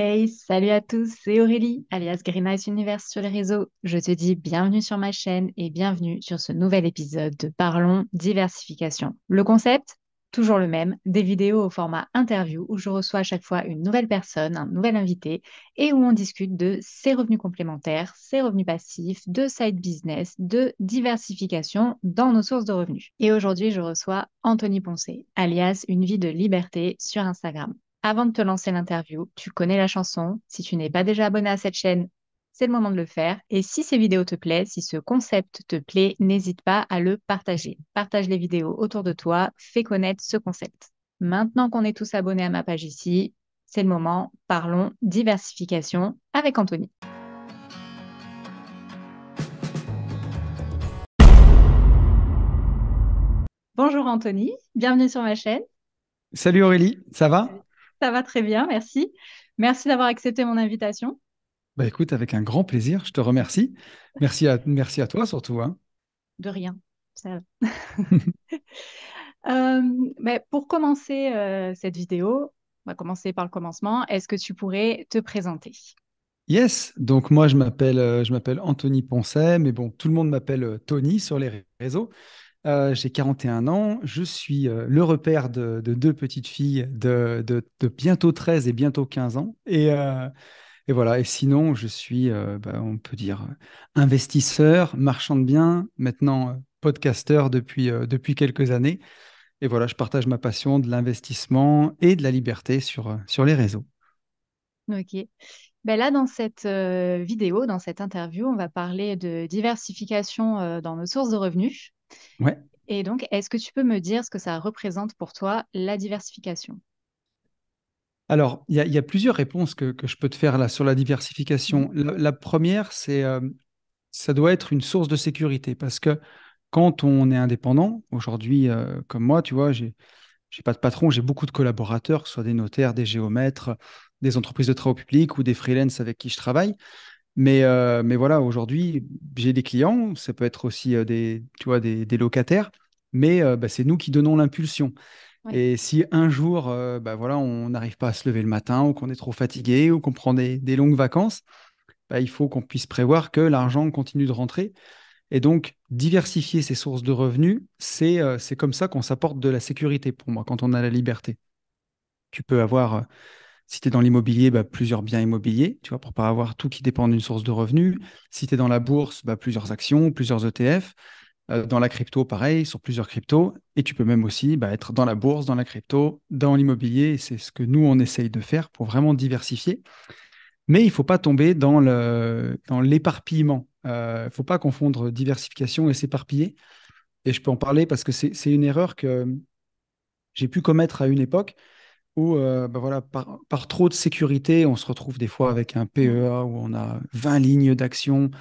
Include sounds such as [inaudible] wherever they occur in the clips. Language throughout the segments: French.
Hey, salut à tous, c'est Aurélie, alias Green Eyes Universe sur les réseaux. Je te dis bienvenue sur ma chaîne et bienvenue sur ce nouvel épisode de Parlons diversification. Le concept Toujours le même, des vidéos au format interview où je reçois à chaque fois une nouvelle personne, un nouvel invité et où on discute de ses revenus complémentaires, ses revenus passifs, de side business, de diversification dans nos sources de revenus. Et aujourd'hui, je reçois Anthony Poncé, alias Une vie de liberté sur Instagram. Avant de te lancer l'interview, tu connais la chanson. Si tu n'es pas déjà abonné à cette chaîne, c'est le moment de le faire. Et si ces vidéos te plaisent, si ce concept te plaît, n'hésite pas à le partager. Partage les vidéos autour de toi, fais connaître ce concept. Maintenant qu'on est tous abonnés à ma page ici, c'est le moment, parlons diversification avec Anthony. Bonjour Anthony, bienvenue sur ma chaîne. Salut Aurélie, ça va ça va très bien, merci. Merci d'avoir accepté mon invitation. Bah écoute, avec un grand plaisir, je te remercie. Merci à, merci à toi surtout. Hein. De rien. [laughs] Euh, mais pour commencer euh, cette vidéo, on va commencer par le commencement. Est-ce que tu pourrais te présenter Yes, donc moi je m'appelle euh, je m'appelle Anthony Poncet, mais bon, tout le monde m'appelle Tony sur les réseaux. Euh, j'ai 41 ans, je suis euh, le repère de, deux petites filles de, bientôt 13 et bientôt 15 ans. Euh, et, voilà, et sinon, je suis, bah, on peut dire, investisseur, marchand de biens, maintenant podcasteur depuis, depuis quelques années. Et voilà, je partage ma passion de l'investissement et de la liberté sur, sur les réseaux. Ok. Ben là, dans cette vidéo, dans cette interview, on va parler de diversification dans nos sources de revenus. Et donc, est-ce que tu peux me dire ce que ça représente pour toi, la diversification alors, il y, a plusieurs réponses que, je peux te faire là sur la diversification. Mm. La, première, c'est euh, ça doit être une source de sécurité parce que quand on est indépendant, aujourd'hui, euh, comme moi, tu vois, j'ai n'ai pas de patron, j'ai beaucoup de collaborateurs, que ce soit des notaires, des géomètres, des entreprises de travaux publics ou des freelances avec qui je travaille. Euh, mais, voilà, aujourd'hui, j'ai des clients, ça peut être aussi euh, des, tu vois, des, locataires, mais euh, bah, c'est nous qui donnons l'impulsion. Et si un jour, bah, voilà, on n'arrive pas à se lever le matin, ou qu'on est trop fatigué, ou qu'on prend des, longues vacances, bah, il faut qu'on puisse prévoir que l'argent continue de rentrer. Et donc, diversifier ses sources de revenus, c'est comme ça qu'on s'apporte de la sécurité pour moi, quand on a la liberté. Tu peux avoir si tu es dans l'immobilier, bah, plusieurs biens immobiliers, tu vois, pour pas avoir tout qui dépend d'une source de revenus. Mmh. Si tu es dans la bourse, bah, plusieurs actions, plusieurs ETF. Euh, dans la crypto, pareil, sur plusieurs cryptos. Et tu peux même aussi bah, être dans la bourse, dans la crypto, dans l'immobilier. C'est ce que nous, on essaye de faire pour vraiment diversifier. Mais il ne faut pas tomber dans l'éparpillement. il euh, ne faut pas confondre diversification et s'éparpiller. Et je peux en parler parce que c'est une erreur que hum, j'ai pu commettre à une époque ou euh, bah voilà, par, trop de sécurité, on se retrouve des fois avec un PEA où on a 20 lignes d'action,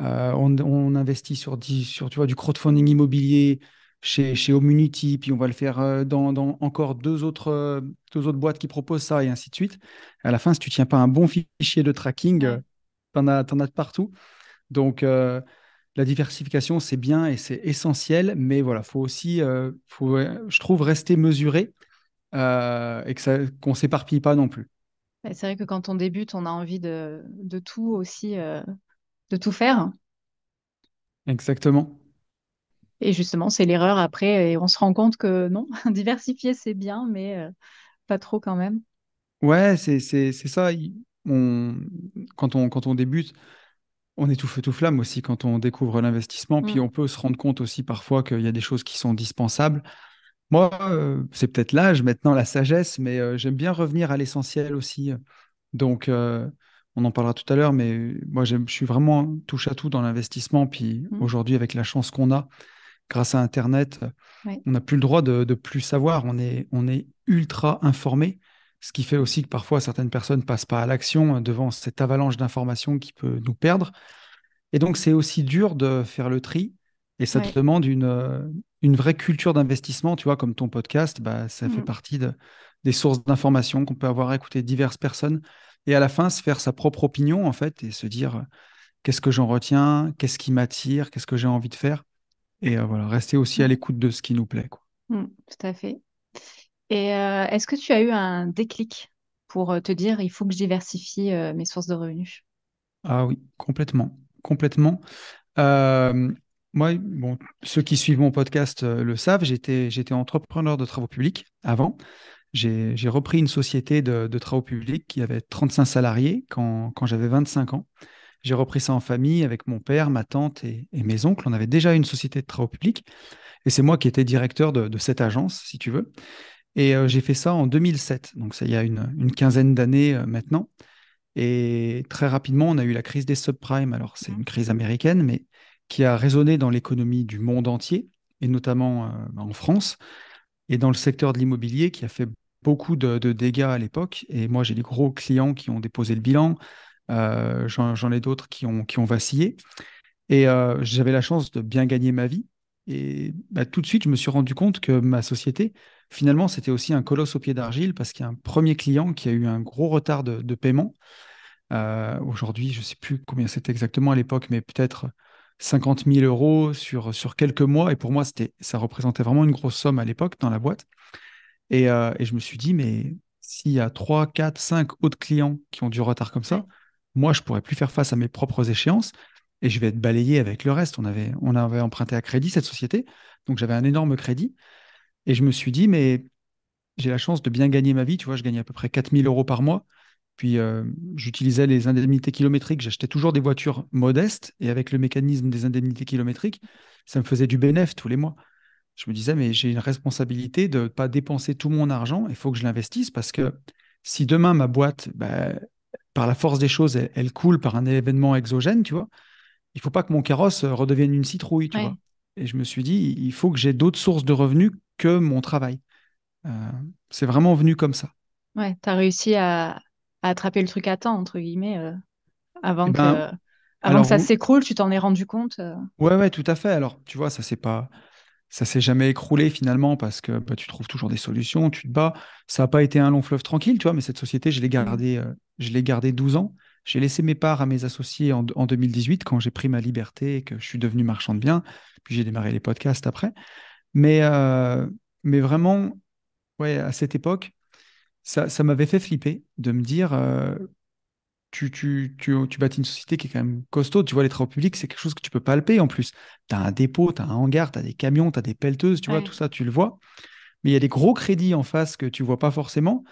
euh, on, investit sur, 10, sur tu du crowdfunding immobilier chez, chez Omunity, puis on va le faire euh, dans, encore deux autres, boîtes qui proposent ça, et ainsi de suite. À la fin, si tu ne tiens pas un bon fichier de tracking, tu en, as, de partout. Donc, la diversification, c'est bien et c'est essentiel, mais voilà, faut aussi, je trouve, rester mesuré euh, et que qu'on s'éparpille pas non plus. C'est vrai que quand on débute, on a envie de, de tout aussi, euh, de tout faire. Exactement. Et justement, c'est l'erreur après, et on se rend compte que non, [laughs] diversifier c'est bien, mais euh, pas trop quand même. Ouais, c'est ça. quand, on, quand on débute, on est tout feu tout flamme aussi quand on découvre l'investissement. Puis mm. on peut se rendre compte aussi parfois qu'il y a des choses qui sont dispensables. Moi, euh, c'est peut-être l'âge, maintenant la sagesse, mais euh, j'aime bien revenir à l'essentiel aussi. Donc, euh, on en parlera tout à l'heure, mais moi, je suis vraiment touche à tout dans l'investissement. Puis mmh. aujourd'hui, avec la chance qu'on a, grâce à Internet, on n'a plus le droit de, plus savoir. On est, on est ultra informé, ce qui fait aussi que parfois certaines personnes passent pas à l'action devant cette avalanche d'informations qui peut nous perdre. Et donc, c'est aussi dur de faire le tri. Et ça demande une, une vraie culture d'investissement, tu vois, comme ton podcast, bah, ça fait mm. partie des sources d'informations qu'on peut avoir écouté diverses personnes et à la fin se faire sa propre opinion en fait et se dire euh, qu'est-ce que j'en retiens, qu'est-ce qui m'attire, qu'est-ce que j'ai envie de faire et euh, voilà, rester aussi à mm. l'écoute de ce qui nous plaît. Mm, tout à fait. Et euh, est-ce que tu as eu un déclic pour te dire il faut que je diversifie mes sources de revenus Ah oui, complètement, complètement. Moi, bon, ceux qui suivent mon podcast euh, le savent, j'étais, j'étais entrepreneur de travaux publics avant. J'ai, repris une société de, travaux publics qui avait 35 salariés quand, j'avais 25 ans. J'ai repris ça en famille avec mon père, ma tante et, mes oncles. On avait déjà une société de travaux publics et c'est moi qui étais directeur de, cette agence, si tu veux. Et euh, j'ai fait ça en 2007, donc ça y a une, quinzaine d'années euh, maintenant. Et très rapidement, on a eu la crise des subprimes. Alors, c'est mmh. une crise américaine, mais qui a résonné dans l'économie du monde entier, et notamment euh, bah, en France, et dans le secteur de l'immobilier qui a fait beaucoup de, dégâts à l'époque. Et moi, j'ai des gros clients qui ont déposé le bilan, euh, j'en ai d'autres qui ont, qui ont vacillé. Et euh, j'avais la chance de bien gagner ma vie. Et bah, tout de suite, je me suis rendu compte que ma société, finalement, c'était aussi un colosse au pied d'argile parce qu'il y a un premier client qui a eu un gros retard de, paiement. Aujourd'hui, je ne sais plus combien c'était exactement à l'époque, mais peut-être 50 000 euros sur, sur quelques mois. Et pour moi, c'était, ça représentait vraiment une grosse somme à l'époque dans la boîte. Et, euh, je me suis dit, mais s'il y a 3, 4, 5 autres clients qui ont du retard comme ça, moi, je pourrais plus faire face à mes propres échéances et je vais être balayé avec le reste. On avait, on avait emprunté à crédit cette société, donc j'avais un énorme crédit. Et je me suis dit, mais j'ai la chance de bien gagner ma vie. Tu vois, je gagne à peu près 4 000 euros par mois. Puis euh, j'utilisais les indemnités kilométriques, j'achetais toujours des voitures modestes et avec le mécanisme des indemnités kilométriques, ça me faisait du bénéfice tous les mois. Je me disais, mais j'ai une responsabilité de ne pas dépenser tout mon argent, il faut que je l'investisse parce que si demain ma boîte, bah, par la force des choses, elle, coule par un événement exogène, tu vois, il faut pas que mon carrosse euh, redevienne une citrouille, tu vois. Et je me suis dit, il faut que j'ai d'autres sources de revenus que mon travail. Euh, c'est vraiment venu comme ça. Ouais, tu as réussi à, à attraper le truc à temps, entre guillemets, euh, avant, eh que, ben, euh, avant ça s'écroule, tu t'en es rendu compte euh. Ouais, ouais, tout à fait. Alors, tu vois, ça c'est pas ça s'est jamais écroulé finalement parce que bah, tu trouves toujours des solutions, tu te bats. Ça n'a pas été un long fleuve tranquille, tu vois, mais cette société, je l'ai mm. gardée je l'ai gardé 12 ans. J'ai laissé mes parts à mes associés en, en 2018 quand j'ai pris ma liberté et que je suis devenu marchand de biens. Puis j'ai démarré les podcasts après. Mais, mais vraiment, ouais, à cette époque, ça, m'avait fait flipper de me dire euh, tu, tu, tu, tu, bâtis une société qui est quand même costaud. Tu vois, les travaux publics, c'est quelque chose que tu peux palper en plus. Tu as un dépôt, tu as un hangar, tu as des camions, tu as des pelleteuses, tu vois, tout ça, tu le vois. Mais il y a des gros crédits en face que tu vois pas forcément.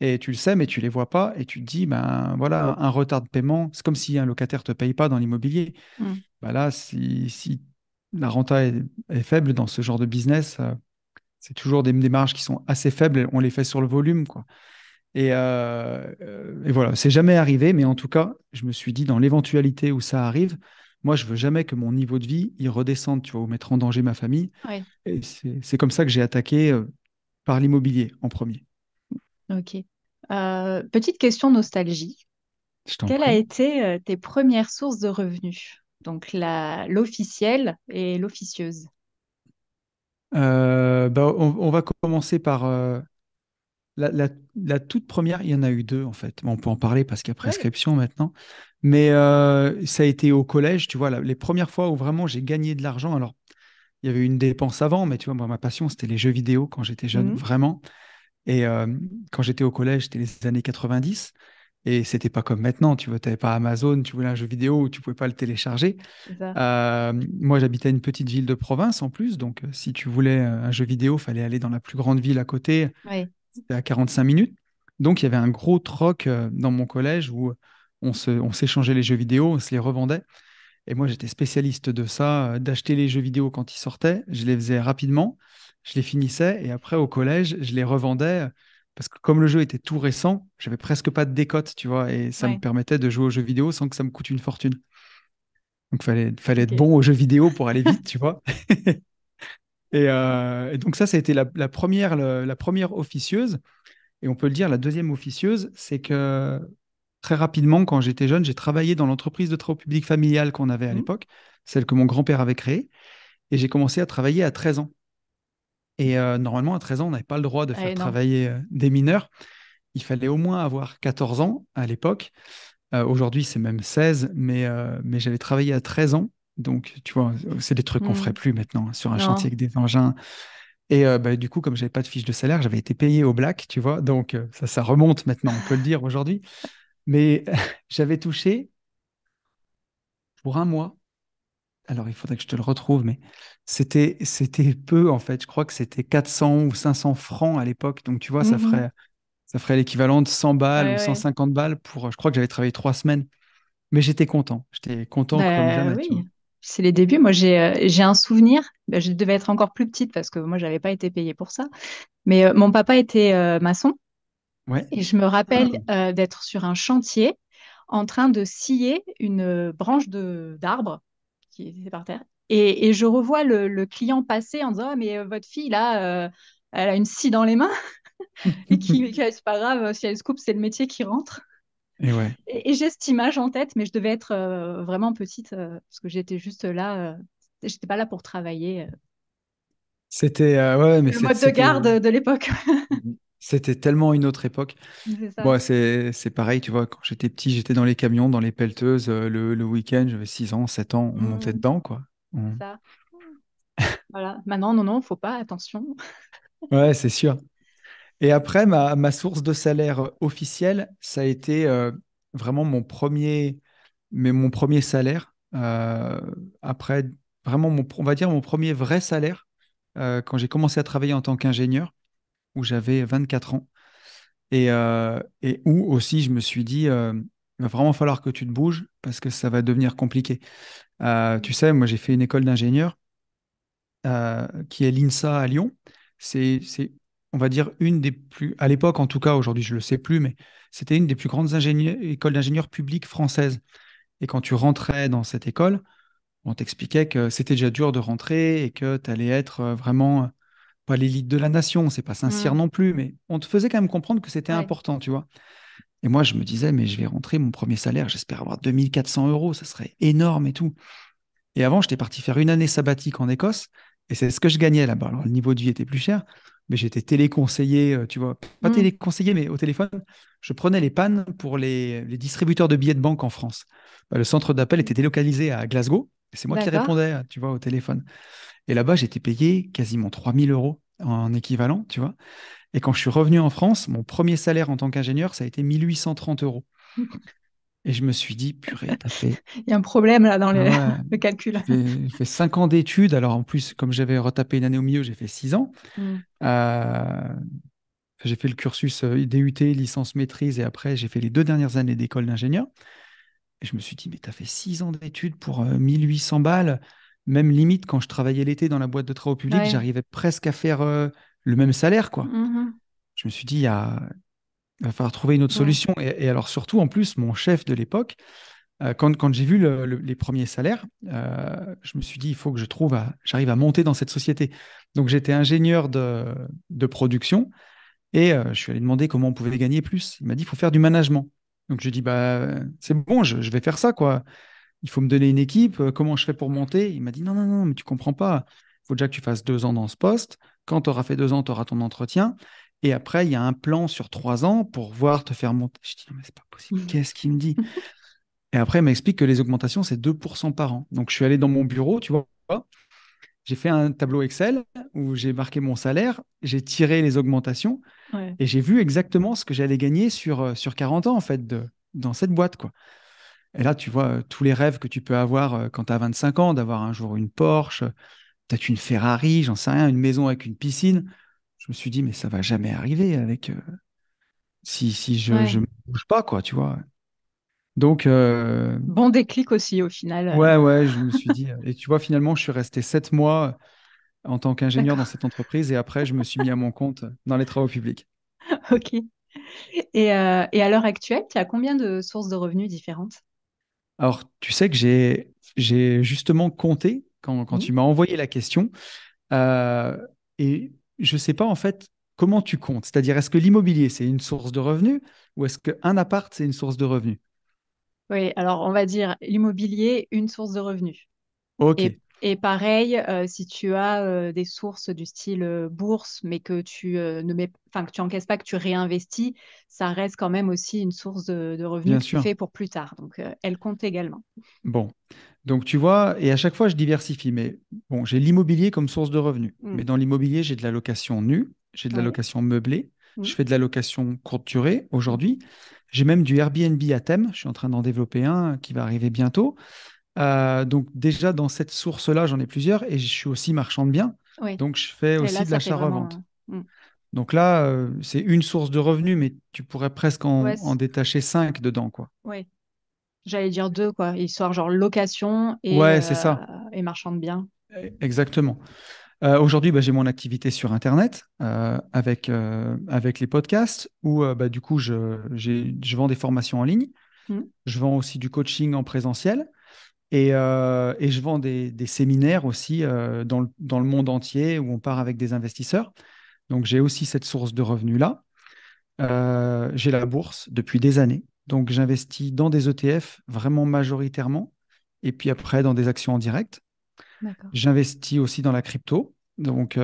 Et tu le sais, mais tu les vois pas. Et tu te dis, ben voilà, un retard de paiement, c'est comme si un locataire te paye pas dans l'immobilier. Mmh. Bah là, si, la renta est, faible dans ce genre de business, euh, c'est toujours des, démarches qui sont assez faibles. On les fait sur le volume, quoi. Euh, euh, et, voilà, c'est jamais arrivé, mais en tout cas, je me suis dit dans l'éventualité où ça arrive, moi, je veux jamais que mon niveau de vie y redescende, tu vois, ou mettre en danger ma famille. Et c'est comme ça que j'ai attaqué euh, par l'immobilier en premier. Ok. petite question nostalgie. Quelles ont été tes premières sources de revenus Donc l'officielle et l'officieuse. Euh, bah, on, va commencer par euh, la, toute première. Il y en a eu deux, en fait. on peut en parler parce qu'il y a prescription maintenant. Mais euh, ça a été au collège, tu vois, les premières fois où vraiment j'ai gagné de l'argent. Alors, il y avait une dépense avant, mais tu vois, moi, ma passion, c'était les jeux vidéo quand j'étais jeune, mmh vraiment. Et quand j'étais au collège, c'était les années 90. Et c'était pas comme maintenant, tu vois, t'avais pas Amazon, tu voulais un jeu vidéo où tu pouvais pas le télécharger. Euh, moi, j'habitais une petite ville de province en plus, donc euh, si tu voulais euh, un jeu vidéo, il fallait aller dans la plus grande ville à côté. C'était à 45 minutes. Donc il y avait un gros troc dans mon collège où on s'échangeait les jeux vidéo, on se les revendait. Et moi, j'étais spécialiste de ça, d'acheter les jeux vidéo quand ils sortaient. Je les faisais rapidement, je les finissais et après au collège, je les revendais parce que comme le jeu était tout récent, j'avais presque pas de décote, tu vois, et ça me permettait de jouer aux jeux vidéo sans que ça me coûte une fortune. Donc fallait fallait être bon aux jeux vidéo pour aller vite, [laughs] tu vois. Euh, et, donc ça, ça a été la, première la, première officieuse, et on peut le dire, la deuxième officieuse, c'est que très rapidement, quand j'étais jeune, j'ai travaillé dans l'entreprise de travaux publics familial qu'on avait à mmh. l'époque, celle que mon grand-père avait créée, et j'ai commencé à travailler à 13 ans. Et euh, normalement, à 13 ans, on n'avait pas le droit de faire ah, travailler euh, des mineurs. Il fallait au moins avoir 14 ans à l'époque. Euh, aujourd'hui, c'est même 16, mais, mais j'avais travaillé à 13 ans. Donc, tu vois, c'est des trucs qu'on hmm. ferait plus maintenant hein, sur un chantier avec des engins. Et bah, du coup, comme j'avais pas de fiche de salaire, j'avais été payé au black, tu vois. Donc, ça, ça remonte maintenant, on peut le dire aujourd'hui. Mais [laughs] j'avais touché pour un mois alors il faudrait que je te le retrouve, mais c'était c'était peu en fait. Je crois que c'était 400 ou 500 francs à l'époque. Donc tu vois, ça mmh ferait ça ferait l'équivalent de 100 balles ou 150 balles pour. Euh, je crois que j'avais travaillé trois semaines, mais j'étais content. J'étais content bah C'est les débuts. Moi, j'ai euh, un souvenir. Bah, je devais être encore plus petite parce que moi, n'avais pas été payée pour ça. Mais euh, mon papa était maçon. Et je me rappelle ah. d'être sur un chantier en train de scier une branche d'arbre qui était par terre. Et, et je revois le, le, client passer en disant ah, mais euh, votre fille là, euh, elle a une scie dans les mains [laughs] et qui, qui c'est pas grave si elle se coupe, c'est le métier qui rentre. Et, ouais. et, j'ai cette image en tête, mais je devais être euh, vraiment petite parce que j'étais juste là, j'étais pas là pour travailler. C'était ouais, mais le mode de garde de l'époque. [laughs] Mhm. C'était tellement une autre époque. c'est pareil, tu vois, quand j'étais petit, j'étais dans les camions, dans les pelleteuses, euh, le, week-end, j'avais 6 ans, 7 ans, on montait mmh. dedans, quoi. Mmh. Ça. [laughs] voilà, maintenant, non, non, faut pas, attention. [laughs] ouais, c'est sûr. Et après, ma, source de salaire euh, officielle, ça a été euh, vraiment mon premier, mais mon premier salaire. après, vraiment, mon, on va dire mon premier vrai salaire quand j'ai commencé à travailler en tant qu'ingénieur où j'avais 24 ans euh, et, où aussi je me suis dit, euh, il va vraiment falloir que tu te bouges parce que ça va devenir compliqué. Euh, tu sais, moi j'ai fait une école d'ingénieur qui est l'INSA à Lyon. C'est, on va dire, une des plus, à l'époque en tout cas, aujourd'hui je ne le sais plus, mais c'était une des plus grandes écoles d'ingénieurs publiques françaises. Et quand tu rentrais dans cette école, on t'expliquait que c'était déjà dur de rentrer et que tu allais être vraiment pas l'élite de la nation, c'est pas sincère mm. non plus, mais on te faisait quand même comprendre que c'était important, tu vois. Et moi, je me disais, mais je vais rentrer mon premier salaire, j'espère avoir 2400 euros, ça serait énorme et tout. Et avant, j'étais parti faire une année sabbatique en Écosse, et c'est ce que je gagnais là-bas. Alors, le niveau de vie était plus cher, mais j'étais téléconseillé, euh, tu vois, pas mm. téléconseiller, mais au téléphone, je prenais les pannes pour les, les distributeurs de billets de banque en France. Bah, le centre d'appel était délocalisé à Glasgow, et c'est moi qui répondais, tu vois, au téléphone. Et là-bas, j'étais payé quasiment 3000 euros en équivalent, tu vois. Et quand je suis revenu en France, mon premier salaire en tant qu'ingénieur, ça a été 1830 euros. Et je me suis dit, purée, t'as fait. [laughs] Il y a un problème là dans [laughs] le calcul. J'ai fait cinq ans d'études. Alors en plus, comme j'avais retapé une année au milieu, j'ai fait 6 ans. Mmh. Euh, j'ai fait le cursus euh, DUT, licence maîtrise, et après, j'ai fait les deux dernières années d'école d'ingénieur. Et je me suis dit, mais t'as fait 6 ans d'études pour 1800 euh, balles même limite quand je travaillais l'été dans la boîte de travaux publics, j'arrivais presque à faire euh, le même salaire, quoi. Mm-hmm. Je me suis dit, il, va falloir trouver une autre solution. Et, alors surtout, en plus, mon chef de l'époque, euh, quand, j'ai vu les premiers salaires, euh, je me suis dit, il faut que je trouve, j'arrive à monter dans cette société. Donc j'étais ingénieur de, production et je suis allé demander comment on pouvait gagner plus. Il m'a dit, il faut faire du management. Donc je dis, bah, c'est bon, je, je vais faire ça, quoi il faut me donner une équipe, euh, comment je fais pour monter Il m'a dit, non, non, non, mais tu comprends pas. Il faut déjà que tu fasses deux ans dans ce poste. Quand tu auras fait deux ans, tu auras ton entretien. Et après, il y a un plan sur trois ans pour voir te faire monter. Je dis, non, mais c'est pas possible. Mm. Qu'est-ce qu'il me dit [laughs] Et après, il m'explique que les augmentations, c'est 2% par an. Donc, je suis allé dans mon bureau, tu vois. J'ai fait un tableau Excel où j'ai marqué mon salaire, j'ai tiré les augmentations et j'ai vu exactement ce que j'allais gagner sur, euh, sur 40 ans, en fait, dans cette boîte, quoi. Et là, tu vois euh, tous les rêves que tu peux avoir euh, quand tu as 25 ans, d'avoir un jour une Porsche, euh, peut-être une Ferrari, j'en sais rien, une maison avec une piscine. Je me suis dit, mais ça va jamais arriver avec si, je ne bouge pas, quoi, tu vois. Donc. Bon déclic aussi, au final. Ouais, ouais, je me [laughs] suis dit. et tu vois, finalement, je suis resté sept mois en tant qu'ingénieur dans cette entreprise et après, je me suis mis à mon compte dans les travaux publics. [laughs] Ok. et à l'heure actuelle, tu as combien de sources de revenus différentes alors, tu sais que j'ai, justement compté quand, mmh. tu m'as envoyé la question. Euh, et je ne sais pas en fait comment tu comptes. C'est-à-dire, est-ce que l'immobilier, c'est une source de revenus ou est-ce qu'un appart, c'est une source de revenus Oui, alors on va dire l'immobilier, une source de revenus. OK. Et pareil, euh, si tu as euh, des sources du style euh, bourse, mais que tu ne mets, enfin que tu encaisses pas, que tu réinvestis, ça reste quand même aussi une source de, revenus que tu fais pour plus tard. Donc, elle compte également. Bon, donc tu vois, et à chaque fois je diversifie. Mais bon, j'ai l'immobilier comme source de revenus. Hmm. Mais dans l'immobilier, j'ai de la location nue, j'ai de la location meublée, hmm. je fais de la location courte durée aujourd'hui. J'ai même du Airbnb à thème. Je suis en train d'en développer un qui va arriver bientôt. Euh, donc déjà dans cette source-là, j'en ai plusieurs et je suis aussi marchand de biens. Donc je fais aussi de l'achat-revente. Mm. Donc là, euh, c'est une source de revenus, mais tu pourrais presque en, détacher cinq dedans, quoi. Oui. J'allais dire deux, quoi. Histoire genre location et, ouais, c'est ça. Euh, et marchand de biens. E, exactement. Aujourd'hui, bah, j'ai mon activité sur Internet avec, avec les podcasts où bah, du coup, je, vends des formations en ligne. Mm. Je vends aussi du coaching en présentiel. Euh, et, je vends des, séminaires aussi euh, dans, le, monde entier où on part avec des investisseurs. Donc j'ai aussi cette source de revenus-là. Euh, j'ai la bourse depuis des années. Donc j'investis dans des ETF vraiment majoritairement et puis après dans des actions en direct. J'investis aussi dans la crypto. Donc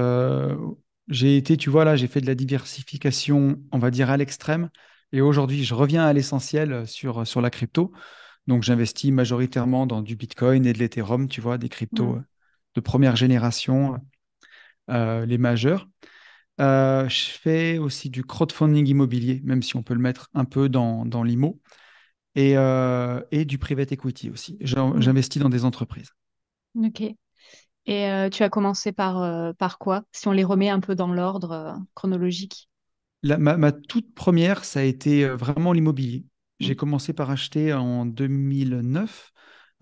j'ai été, tu vois, là, j'ai fait de la diversification, on va dire, à l'extrême. Et aujourd'hui, je reviens à l'essentiel sur, sur la crypto. Donc j'investis majoritairement dans du Bitcoin et de l'Ethereum, tu vois, des cryptos euh, de première génération, euh, euh, les majeurs. je fais aussi du crowdfunding immobilier, même si on peut le mettre un peu dans, l'IMO, et, du private equity aussi. Mm. J'investis dans des entreprises. Ok. Et tu as commencé par, par quoi Si on les remet un peu dans l'ordre chronologique ma toute première, ça a été vraiment l'immobilier. J'ai commencé par acheter en 2009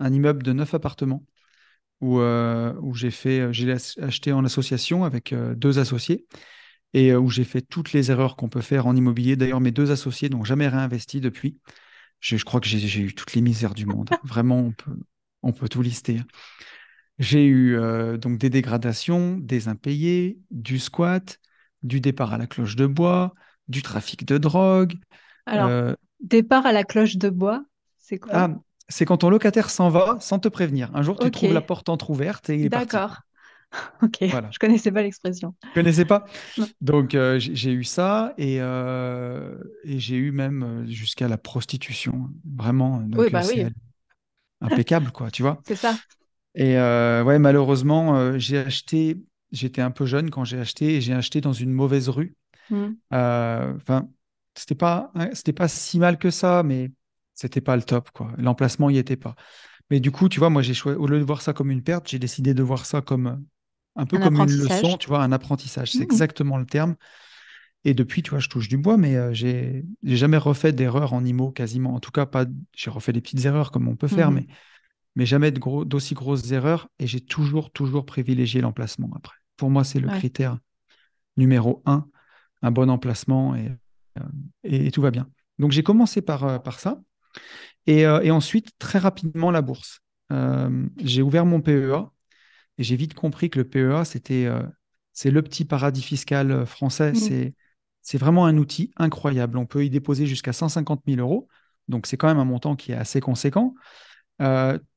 un immeuble de neuf appartements euh, où, j'ai fait, j'ai acheté en association avec euh, deux associés et euh, où j'ai fait toutes les erreurs qu'on peut faire en immobilier. D'ailleurs, mes deux associés n'ont jamais réinvesti depuis. Je, crois que j'ai eu toutes les misères du monde. [laughs] Vraiment, on peut, tout lister. Hein. J'ai eu donc des dégradations, des impayés, du squat, du départ à la cloche de bois, du trafic de drogue. Alors, Départ à la cloche de bois, c'est quoi ah, C'est quand ton locataire s'en va sans te prévenir. Un jour, tu trouves la porte entrouverte et il est parti. D'accord. [laughs] Ok, voilà. je connaissais pas l'expression. Je connaissais pas. Donc euh, j'ai eu ça et, euh, j'ai eu même euh, jusqu'à la prostitution, vraiment. oui, bah oui. [laughs] Impeccable, quoi, tu vois. C'est ça. Et ouais, malheureusement, j'ai acheté. J'étais un peu jeune quand j'ai acheté et j'ai acheté dans une mauvaise rue. Mmh. Enfin, c'était pas, hein, c'était pas si mal que ça, mais c'était pas le top, quoi. L'emplacement y était pas. Mais du coup, tu vois, moi, j'ai choisi, au lieu de voir ça comme une perte, j'ai décidé de voir ça comme euh, un peu comme une leçon, tu vois, un apprentissage. C'est mmh. exactement le terme. Et depuis, tu vois, je touche du bois, mais euh, je j'ai jamais refait d'erreur en IMO quasiment. En tout cas, pas. J'ai refait des petites erreurs comme on peut faire, mmh. mais mais jamais de gros, d'aussi grosses erreurs. Et j'ai toujours, toujours privilégié l'emplacement. Après, pour moi, c'est le critère numéro un, un bon emplacement et euh, et, tout va bien. Donc j'ai commencé par, euh, par ça. Euh, et, ensuite, très rapidement, la bourse. j'ai ouvert mon PEA et j'ai vite compris que le PEA, c'était c'est le petit paradis fiscal français. Mmh. C'est vraiment un outil incroyable. On peut y déposer jusqu'à 150 000 euros. Donc, c'est quand même un montant qui est assez conséquent.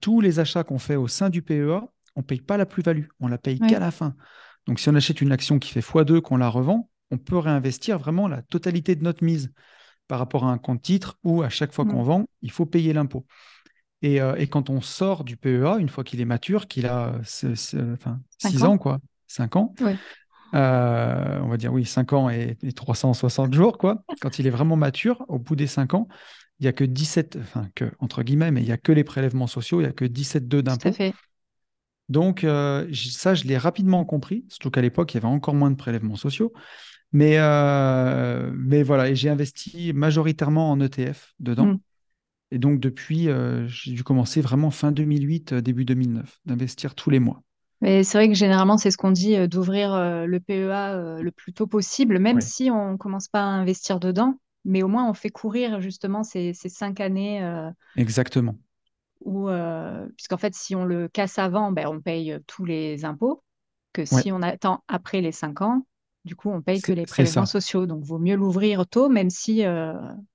tous les achats qu'on fait au sein du PEA, on ne paye pas la plus-value. On la paye qu'à la fin. Donc, si on achète une action qui fait x2, qu'on la revend, on peut réinvestir vraiment la totalité de notre mise par rapport à un compte titre où à chaque fois qu'on vend, il faut payer l'impôt. Et, euh, quand on sort du PEA, une fois qu'il est mature, qu'il a 6 ans, quoi, 5 ans, euh, on va dire oui, 5 ans et, 360 [laughs] jours, quoi, quand il est vraiment mature, au bout des 5 ans, il n'y a que 17, enfin, entre guillemets, il n'y a que les prélèvements sociaux, il n'y a que 17,2 d'impôt. Donc, euh, ça, je l'ai rapidement compris, surtout qu'à l'époque, il y avait encore moins de prélèvements sociaux. Mais, euh, mais voilà, j'ai investi majoritairement en ETF dedans. Mm. Et donc, depuis, euh, j'ai dû commencer vraiment fin 2008, euh, début 2009, d'investir tous les mois. Mais c'est vrai que généralement, c'est ce qu'on dit d'ouvrir le PEA le plus tôt possible, même si on ne commence pas à investir dedans. Mais au moins, on fait courir justement ces, cinq années. Exactement. puisqu'en fait, si on le casse avant, ben, on paye tous les impôts. Que si on attend après les cinq ans, du coup, on paye que les prélèvements sociaux. Donc, vaut mieux l'ouvrir tôt, même si, euh,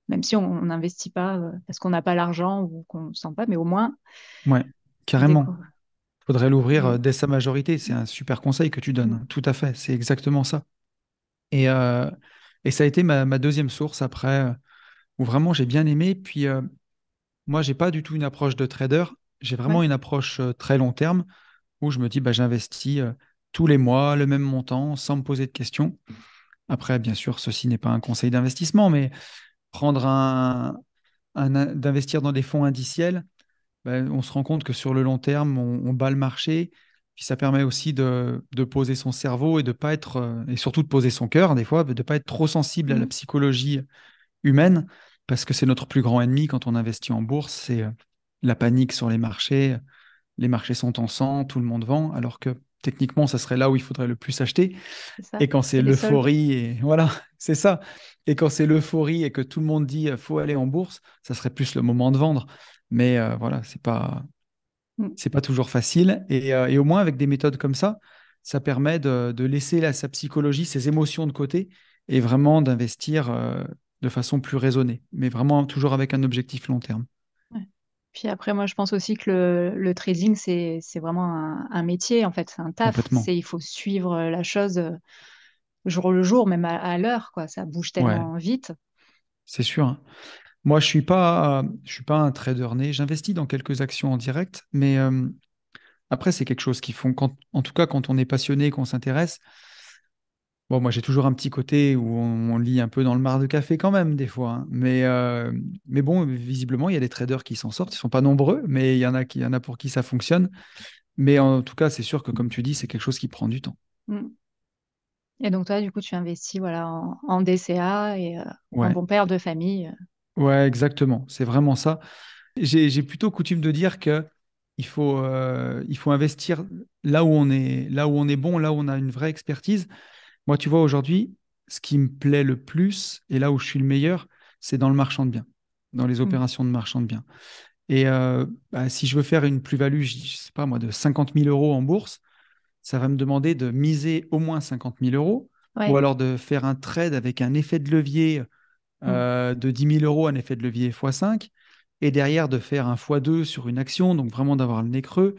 même si on n'investit pas euh, parce qu'on n'a pas l'argent ou qu'on ne sent pas, mais au moins. Ouais, carrément. Il faudrait l'ouvrir euh, dès sa majorité. C'est un super conseil que tu donnes. Mm. Tout à fait. C'est exactement ça. Et, ça a été ma, deuxième source après, où vraiment j'ai bien aimé. Puis, moi, moi, j'ai pas du tout une approche de trader. J'ai vraiment une approche très long terme où je me dis, bah, j'investis tous les mois le même montant sans me poser de questions. Après, bien sûr, ceci n'est pas un conseil d'investissement, mais prendre un, d'investir dans des fonds indiciels, ben, on se rend compte que sur le long terme, on, bat le marché. Puis ça permet aussi de, poser son cerveau et de pas être, euh, et surtout de poser son cœur des fois, de ne pas être trop sensible à la mmh. psychologie humaine, parce que c'est notre plus grand ennemi quand on investit en bourse, c'est euh, la panique sur les marchés. Les marchés sont en sang, tout le monde vend, alors que techniquement, ça serait là où il faudrait le plus acheter. Et quand c'est l'euphorie, et [laughs] voilà, c'est ça. Et quand c'est l'euphorie et que tout le monde dit euh, faut aller en bourse, ça serait plus le moment de vendre. Mais euh, voilà, c'est pas mm. c'est pas toujours facile. Euh, et, au moins avec des méthodes comme ça, ça permet de, laisser sa psychologie, ses émotions de côté et vraiment d'investir de façon plus raisonnée, mais vraiment toujours avec un objectif long terme après, moi, je pense aussi que le, trading, c'est vraiment un, métier, en fait, c'est un taf. Il faut suivre euh, la chose euh, jour le jour, même à, l'heure, quoi. Ça bouge tellement vite. C'est sûr. Hein. Moi, je suis pas, je suis pas un trader né. J'investis dans quelques actions en direct, mais euh, après, c'est quelque chose qui font, en tout cas, quand on est passionné, qu'on s'intéresse, Bon, moi j'ai toujours un petit côté où on, lit un peu dans le mar de café quand même, des fois. Hein. Mais, euh, mais bon, visiblement, il y a des traders qui s'en sortent. Ils sont pas nombreux, mais il y, en a y en a pour qui ça fonctionne. Mais en tout cas, c'est sûr que, comme tu dis, c'est quelque chose qui prend du temps. Mm. Et donc toi, du coup, tu investis voilà, en, DCA et euh, en bon père de famille. Euh. Ouais, exactement. C'est vraiment ça. J'ai plutôt coutume de dire que il faut, il faut investir là où on est, là où on est bon, là où on a une vraie expertise. Moi, tu vois, aujourd'hui, ce qui me plaît le plus et là où je suis le meilleur, c'est dans le marchand de biens, dans les mm. opérations de marchand de biens. Et euh, bah, si je veux faire une plus-value, je ne sais pas moi, de 50 000 euros en bourse, ça va me demander de miser au moins 50 000 euros ou alors de faire un trade avec un effet de levier mm. euh, de 10 000 euros, un effet de levier x5 et derrière de faire un x2 sur une action, donc vraiment d'avoir le nez creux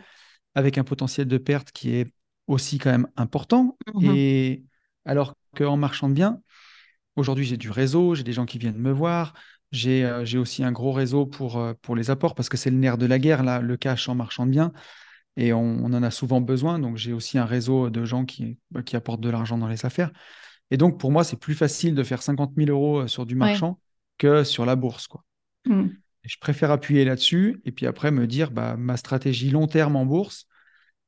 avec un potentiel de perte qui est aussi quand même important. Mm-hmm. Et alors qu'en marchand de biens, aujourd'hui, j'ai du réseau, j'ai des gens qui viennent me voir, j'ai euh, aussi un gros réseau pour, euh, pour les apports parce que c'est le nerf de la guerre, là, le cash en marchand de Et on, en a souvent besoin. Donc, j'ai aussi un réseau de gens bah, qui, apportent de l'argent dans les affaires. Et donc, pour moi, c'est plus facile de faire 50 000 euros euh, sur du marchand que sur la bourse. Quoi. Mmh. je préfère appuyer là-dessus et puis après me dire bah, ma stratégie long terme en bourse,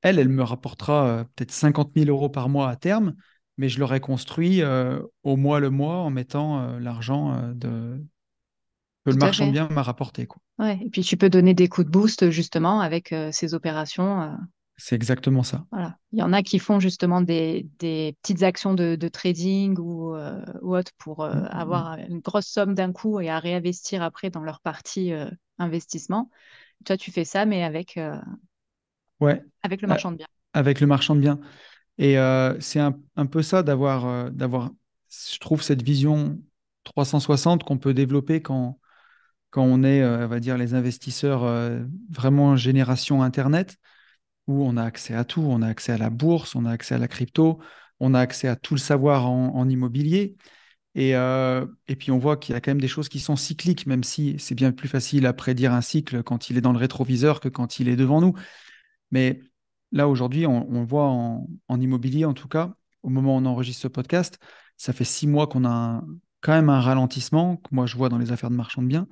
elle, elle me rapportera peut-être 50 000 euros par mois à terme mais je l'aurais construit euh, au mois le mois en mettant euh, l'argent euh, de... que le marchand de biens m'a rapporté. Quoi. Ouais. Et puis tu peux donner des coups de boost justement avec ces opérations. C'est exactement ça. Voilà. Il y en a qui font justement des, petites actions de, trading ou, autre pour mm, mm, avoir mm. une grosse somme d'un coup et à réinvestir après dans leur partie investissement. Toi, tu fais ça, mais avec, ouais. avec le marchand de biens. Avec le marchand de biens. Et euh, c'est un, peu ça d'avoir, euh, d'avoir, je trouve, cette vision 360 qu'on peut développer quand, quand on est, euh, on va dire, les investisseurs vraiment génération Internet, où on a accès à tout, on a accès à la bourse, on a accès à la crypto, on a accès à tout le savoir en, en immobilier. Et, et puis on voit qu'il y a quand même des choses qui sont cycliques, même si c'est bien plus facile à prédire un cycle quand il est dans le rétroviseur que quand il est devant nous. Mais là aujourd'hui, on, voit en, immobilier en tout cas, au moment où on enregistre ce podcast, ça fait six mois qu'on a quand même un ralentissement que moi je vois dans les affaires de marchand de biens.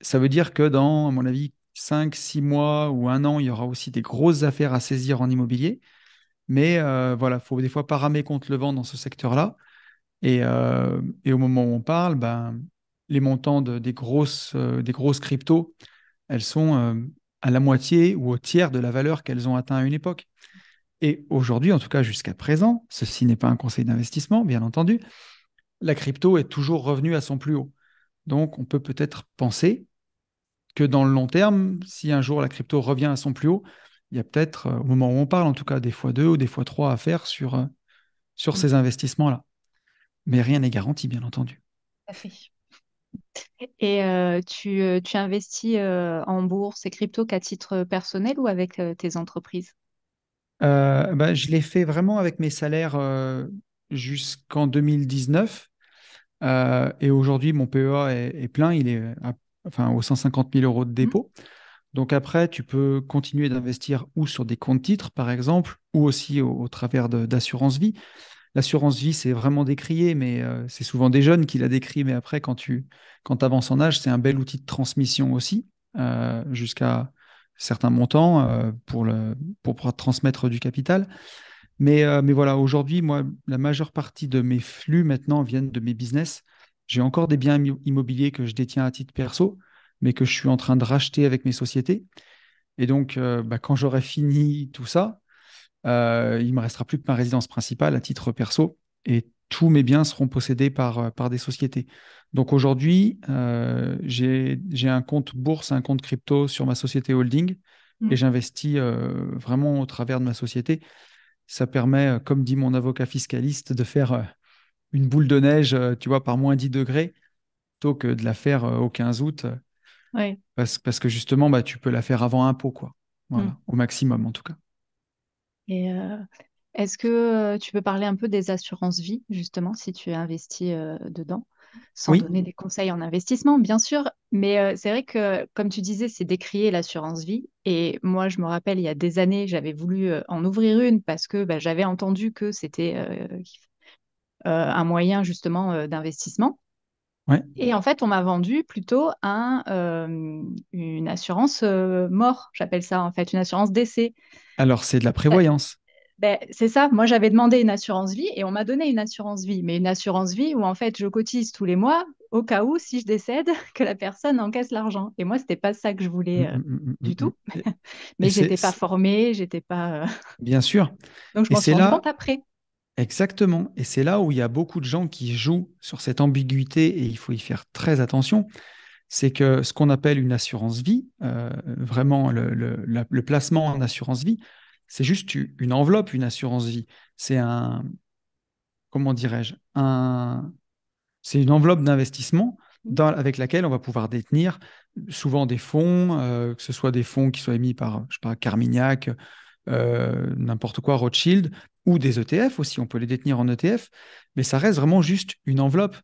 Ça veut dire que dans, à mon avis, cinq, six mois ou un an, il y aura aussi des grosses affaires à saisir en immobilier. Mais euh, voilà, il faut des fois pas contre le vent dans ce secteur-là. Euh, et, au moment où on parle, ben, les montants des, grosses, euh, des grosses cryptos, elles sont à la moitié ou au tiers de la valeur qu'elles ont atteint à une époque. Et aujourd'hui, en tout cas jusqu'à présent, ceci n'est pas un conseil d'investissement, bien entendu, la crypto est toujours revenue à son plus haut. Donc on peut peut-être penser que dans le long terme, si un jour la crypto revient à son plus haut, il y a peut-être, euh, au moment où on parle en tout cas, des fois deux ou des fois trois à faire sur, euh, sur mm. ces investissements-là. Mais rien n'est garanti, bien entendu. Et euh, euh, tu, investis euh, en bourse et crypto qu'à titre personnel ou avec tes entreprises bah, Je l'ai fait vraiment avec mes salaires jusqu'en 2019. et aujourd'hui, mon PEA est, plein, il est enfin, aux 150 000 euros de dépôt. Mmh. Donc après, tu peux continuer d'investir ou sur des comptes titres, par exemple, ou aussi au travers d'assurance vie. L'assurance vie, c'est vraiment décrié, mais euh, c'est souvent des jeunes qui la décrient. Mais après, quand tu quand avances en âge, c'est un bel outil de transmission aussi, euh, jusqu'à certains montants euh, pour, pour pouvoir transmettre du capital. Mais, mais voilà, aujourd'hui, moi, la majeure partie de mes flux maintenant viennent de mes business. J'ai encore des biens immobiliers que je détiens à titre perso, mais que je suis en train de racheter avec mes sociétés. Et donc, bah, quand j'aurai fini tout ça, euh, il me restera plus que ma résidence principale à titre perso et tous mes biens seront possédés par, euh, par des sociétés. Donc aujourd'hui, euh, j'ai un compte bourse, un compte crypto sur ma société holding mm. et j'investis euh, vraiment au travers de ma société. Ça permet, comme dit mon avocat fiscaliste, de faire une boule de neige, tu vois, par moins 10 degrés, plutôt que de la faire au 15 août. Parce, que justement, bah, tu peux la faire avant impôt, quoi. Mm. au maximum en tout cas. Et euh, est-ce que euh, tu peux parler un peu des assurances vie, justement, si tu es investi euh, dedans sans donner des conseils en investissement, bien sûr. Mais c'est vrai que, comme tu disais, c'est décrier l'assurance vie. Et moi, je me rappelle, il y a des années, j'avais voulu en ouvrir une parce que bah, j'avais entendu que c'était un moyen justement d'investissement. Et en fait, on m'a vendu plutôt euh, une assurance euh, mort, j'appelle ça en fait, une assurance décès. Alors, c'est de la bah, prévoyance. Ben, c'est ça, moi j'avais demandé une assurance vie et on m'a donné une assurance vie, mais une assurance vie où en fait je cotise tous les mois au cas où, si je décède, [laughs] que la personne encaisse l'argent. Et moi, ce n'était pas ça que je voulais mmh, euh, mmh, mmh, du tout. [laughs] mais j'étais pas formée, j'étais pas. Bien sûr. [laughs] Donc je pense suis compte après. Exactement. Et c'est là où il y a beaucoup de gens qui jouent sur cette ambiguïté et il faut y faire très attention. C'est que ce qu'on appelle une assurance vie, euh, vraiment le, placement en assurance vie, c'est juste une enveloppe, une assurance vie. C'est un, comment dirais-je, c'est une enveloppe d'investissement avec laquelle on va pouvoir détenir souvent des fonds, euh, que ce soit des fonds qui soient émis par, je sais pas, Carmignac, euh, n'importe quoi, Rothschild, ou des ETF aussi, on peut les détenir en ETF, mais ça reste vraiment juste une enveloppe.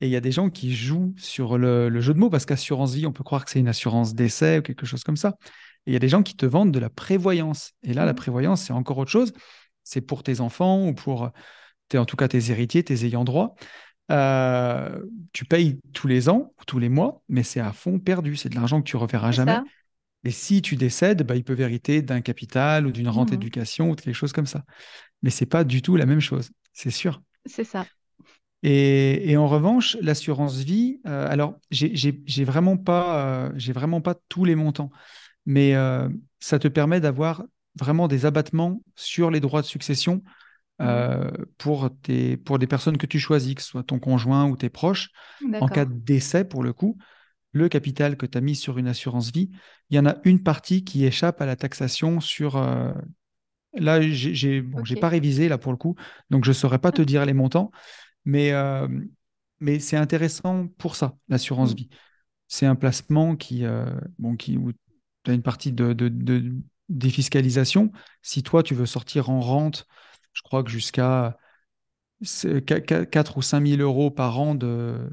Et il y a des gens qui jouent sur le, jeu de mots parce qu'assurance vie, on peut croire que c'est une assurance d'essai ou quelque chose comme ça. Et il y a des gens qui te vendent de la prévoyance. Et là, la mm. prévoyance, c'est encore autre chose. C'est pour tes enfants ou pour, tes, en tout cas, tes héritiers, tes ayants droit. Euh, tu payes tous les ans, ou tous les mois, mais c'est à fond perdu. C'est de l'argent que tu reverras jamais. Et si tu décèdes, bah, il peut vériter d'un capital ou d'une rente d'éducation mmh. ou de quelque chose comme ça mais c'est pas du tout la même chose, c'est sûr. C'est ça. Et, en revanche, l'assurance vie, euh, alors j'ai vraiment pas, euh, j'ai vraiment pas tous les montants, mais euh, ça te permet d'avoir vraiment des abattements sur les droits de succession mmh. pour tes, pour des personnes que tu choisis, que ce soit ton conjoint ou tes proches. En cas de décès, pour le coup, le capital que tu as mis sur une assurance vie, il y en a une partie qui échappe à la taxation sur Là, j'ai bon, pas révisé là pour le coup, donc je ne saurais pas te ah. dire les montants, mais euh, mais c'est intéressant pour ça l'assurance mm. vie. C'est un placement qui euh, qui où tu as une partie de, défiscalisation. Si toi tu veux sortir en rente, je crois que jusqu'à 4 ou 5 000 euros par an de,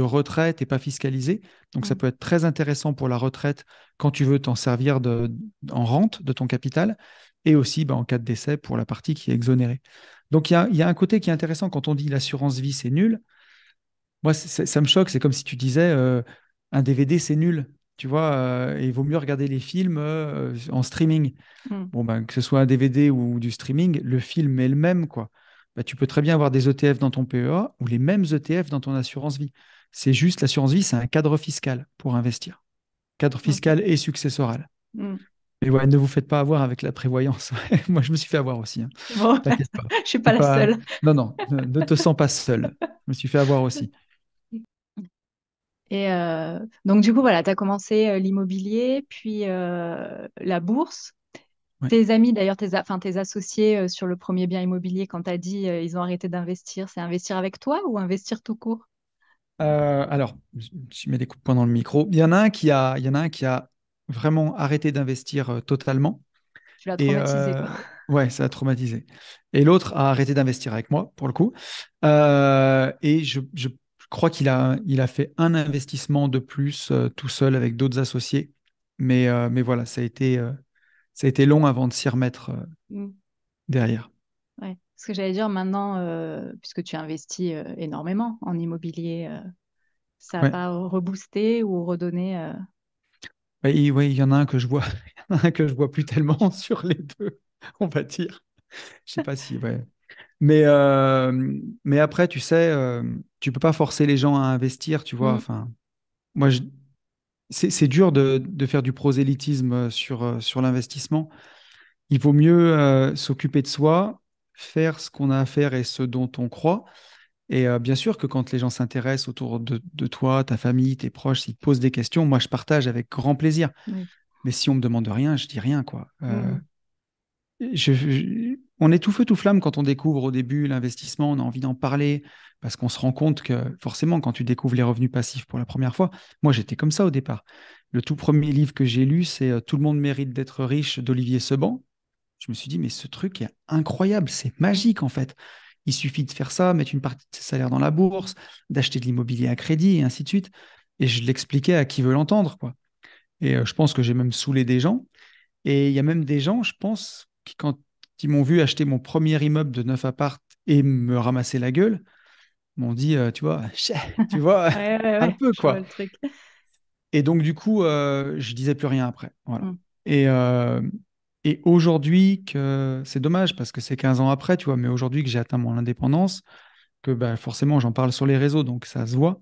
retraite et pas fiscalisé. Donc ça mm. peut être très intéressant pour la retraite quand tu veux t'en servir de, en rente de ton capital et aussi bah, en cas de décès pour la partie qui est exonérée. Donc il y, a, un côté qui est intéressant quand on dit l'assurance vie c'est nul. Moi ça me choque, c'est comme si tu disais euh, un DVD c'est nul. Tu vois, il euh, vaut mieux regarder les films euh, en streaming. Hmm. Bon, ben, que ce soit un DVD ou du streaming, le film est le même, quoi. Bah, tu peux très bien avoir des ETF dans ton PEA ou les mêmes ETF dans ton assurance vie. C'est juste l'assurance vie, c'est un cadre fiscal pour investir. Cadre fiscal et successoral. Hmm. Mais ouais, ne vous faites pas avoir avec la prévoyance. [laughs] Moi, je me suis fait avoir aussi. Hein. [laughs] Je ne suis pas la seule. Non, non, ne, te sens pas seule. Je me suis fait avoir aussi. Et euh, donc, du coup, voilà, tu as commencé euh, l'immobilier, puis euh, la bourse. Tes amis, d'ailleurs, tes, associés sur le premier bien immobilier, quand tu as dit ils ont arrêté d'investir, c'est investir avec toi ou investir tout court Alors, je mets des coups de poing dans le micro. Il y en a qui il y en a un qui a vraiment arrêté d'investir euh, totalement. Tu l'as traumatisé. Euh, quoi. Ouais, ça a traumatisé. Et l'autre a arrêté d'investir avec moi, pour le coup. Euh, et je, crois qu'il a, il a fait un investissement de plus tout seul avec d'autres associés. Mais, mais voilà, ça a, été, ça a été long avant de s'y remettre mm. derrière. Ouais. Ce que j'allais dire maintenant, puisque tu investis énormément en immobilier, ça va rebooster ou redonner bah, oui, il y en a un que je vois, [laughs] que je vois plus tellement [laughs] sur les deux, on va dire. Je sais pas si, Mais, euh, mais après, tu sais, euh, tu peux pas forcer les gens à investir, tu vois. Mmh. Enfin, moi, c'est dur de, faire du prosélytisme euh, sur, sur l'investissement. Il vaut mieux s'occuper de soi, faire ce qu'on a à faire et ce dont on croit, et euh, bien sûr que quand les gens s'intéressent autour de, toi, ta famille, tes proches, s'ils posent des questions, moi je partage avec grand plaisir. Mais si on me demande rien, je dis rien quoi. Euh, mmh. on est tout feu tout flamme quand on découvre au début l'investissement, on a envie d'en parler parce qu'on se rend compte que forcément quand tu découvres les revenus passifs pour la première fois, moi j'étais comme ça au départ. Le tout premier livre que j'ai lu, c'est euh, Tout le monde mérite d'être riche d'Olivier Seban. Je me suis dit mais ce truc est incroyable, c'est magique en fait. Il suffit de faire ça, mettre une partie de ses salaires dans la bourse, d'acheter de l'immobilier à crédit et ainsi de suite. Et je l'expliquais à qui veut l'entendre. quoi. Et euh, je pense que j'ai même saoulé des gens. Et il y a même des gens, je pense, qui, quand ils m'ont vu acheter mon premier immeuble de neuf appart et me ramasser la gueule, m'ont dit, euh, tu vois, [laughs] tu vois, un peu quoi. Et donc, du coup, euh, je disais plus rien après. Voilà. Mm. Et, et aujourd'hui, que c'est dommage parce que c'est 15 ans après, tu vois, mais aujourd'hui que j'ai atteint mon indépendance, que bah, forcément j'en parle sur les réseaux, donc ça se voit,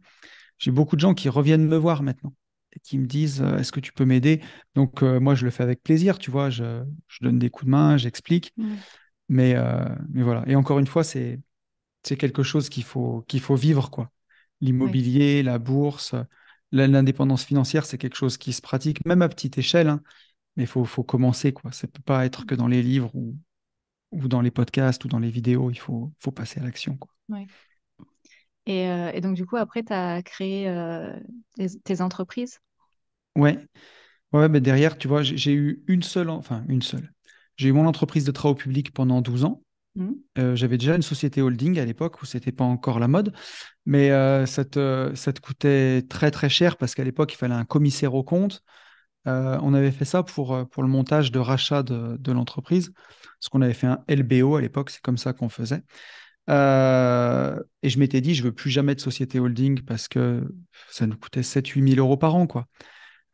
j'ai beaucoup de gens qui reviennent me voir maintenant et qui me disent euh, est-ce que tu peux m'aider Donc euh, moi, je le fais avec plaisir, tu vois, je, donne des coups de main, j'explique. Euh, mais, voilà. Et encore une fois, c'est quelque chose qu'il faut, qu'il faut vivre, quoi. L'immobilier, la bourse, l'indépendance financière, c'est quelque chose qui se pratique, même à petite échelle. Hein mais il faut, faut, commencer. Quoi. Ça ne peut pas être que dans les livres ou, ou, dans les podcasts ou dans les vidéos. Il faut, faut passer à l'action. quoi. Euh, et, donc, du coup, après, tu as créé euh, tes, entreprises Ouais. Ouais, mais ben, derrière, tu vois, j'ai eu une seule, enfin une seule. J'ai eu mon entreprise de travaux public pendant 12 ans. Mmh. Euh, j'avais déjà une société holding à l'époque où c'était pas encore la mode, mais ça, ça, te, coûtait très très cher parce qu'à l'époque il fallait un commissaire au compte, euh, on avait fait ça pour, euh, pour le montage de rachat de, l'entreprise, parce qu'on avait fait un LBO à l'époque, c'est comme ça qu'on faisait. Euh, et je m'étais dit, je veux plus jamais de société holding parce que ça nous coûtait 7-8 000 euros par an, quoi.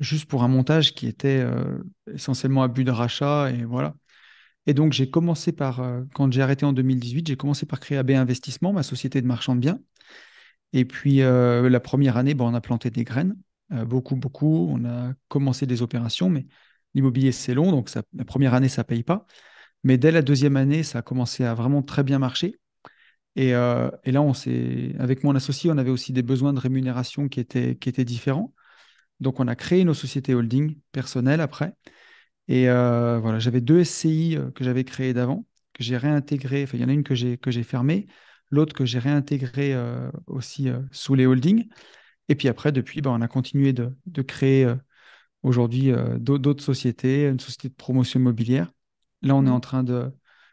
Juste pour un montage qui était essentiellement à but de rachat et voilà. Et donc, j'ai commencé par, quand j'ai arrêté en 2018, j'ai commencé par créer AB Investissement, ma société de marchand de biens. Et puis, la première année, ben, on a planté des graines. Euh, beaucoup, beaucoup. On a commencé des opérations, mais l'immobilier, c'est long. Donc, la première année, ça ne paye pas. Mais dès la deuxième année, ça a commencé à vraiment très bien marcher. Et, euh, là, on avec mon associé, on avait aussi des besoins de rémunération qui étaient, qui étaient différents. Donc, on a créé nos sociétés holding personnelles après. Et euh, voilà, j'avais deux SCI que j'avais créées d'avant, que j'ai réintégrées. Enfin, il y en a une que j'ai, fermée, l'autre que j'ai réintégrée aussi sous les holdings. Et puis après, depuis, ben, on a continué de, créer euh, aujourd'hui euh, d'autres sociétés, une société de promotion immobilière. Là, on est mmh. en train de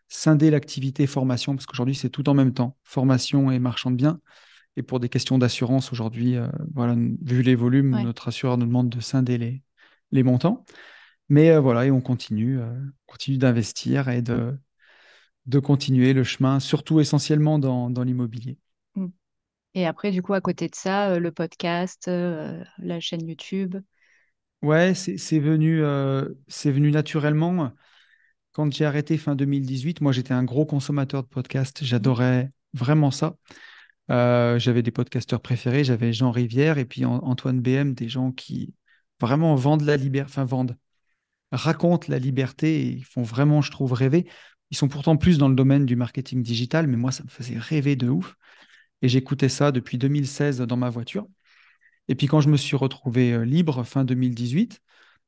scinder l'activité formation, parce qu'aujourd'hui, c'est tout en même temps, formation et marchand de biens. Et pour des questions d'assurance, aujourd'hui, euh, voilà, vu les volumes, notre assureur nous demande de scinder les, montants. Mais voilà, et on continue, continue d'investir et de, continuer le chemin, surtout essentiellement dans l'immobilier. Et après, du coup, à côté de ça, euh, le podcast, euh, la chaîne YouTube. Ouais, c'est venu, euh, c'est venu naturellement. Quand j'ai arrêté fin 2018, moi, j'étais un gros consommateur de podcasts. Mmh. J'adorais vraiment ça. j'avais des podcasteurs préférés. J'avais Jean Rivière et puis Antoine BM, des gens qui vraiment vendent la liberté, enfin vendent, racontent la liberté et font vraiment, je trouve, rêver. Ils sont pourtant plus dans le domaine du marketing digital, mais moi, ça me faisait rêver de ouf. Et j'écoutais ça depuis 2016 dans ma voiture. Et puis quand je me suis retrouvé euh, libre fin 2018,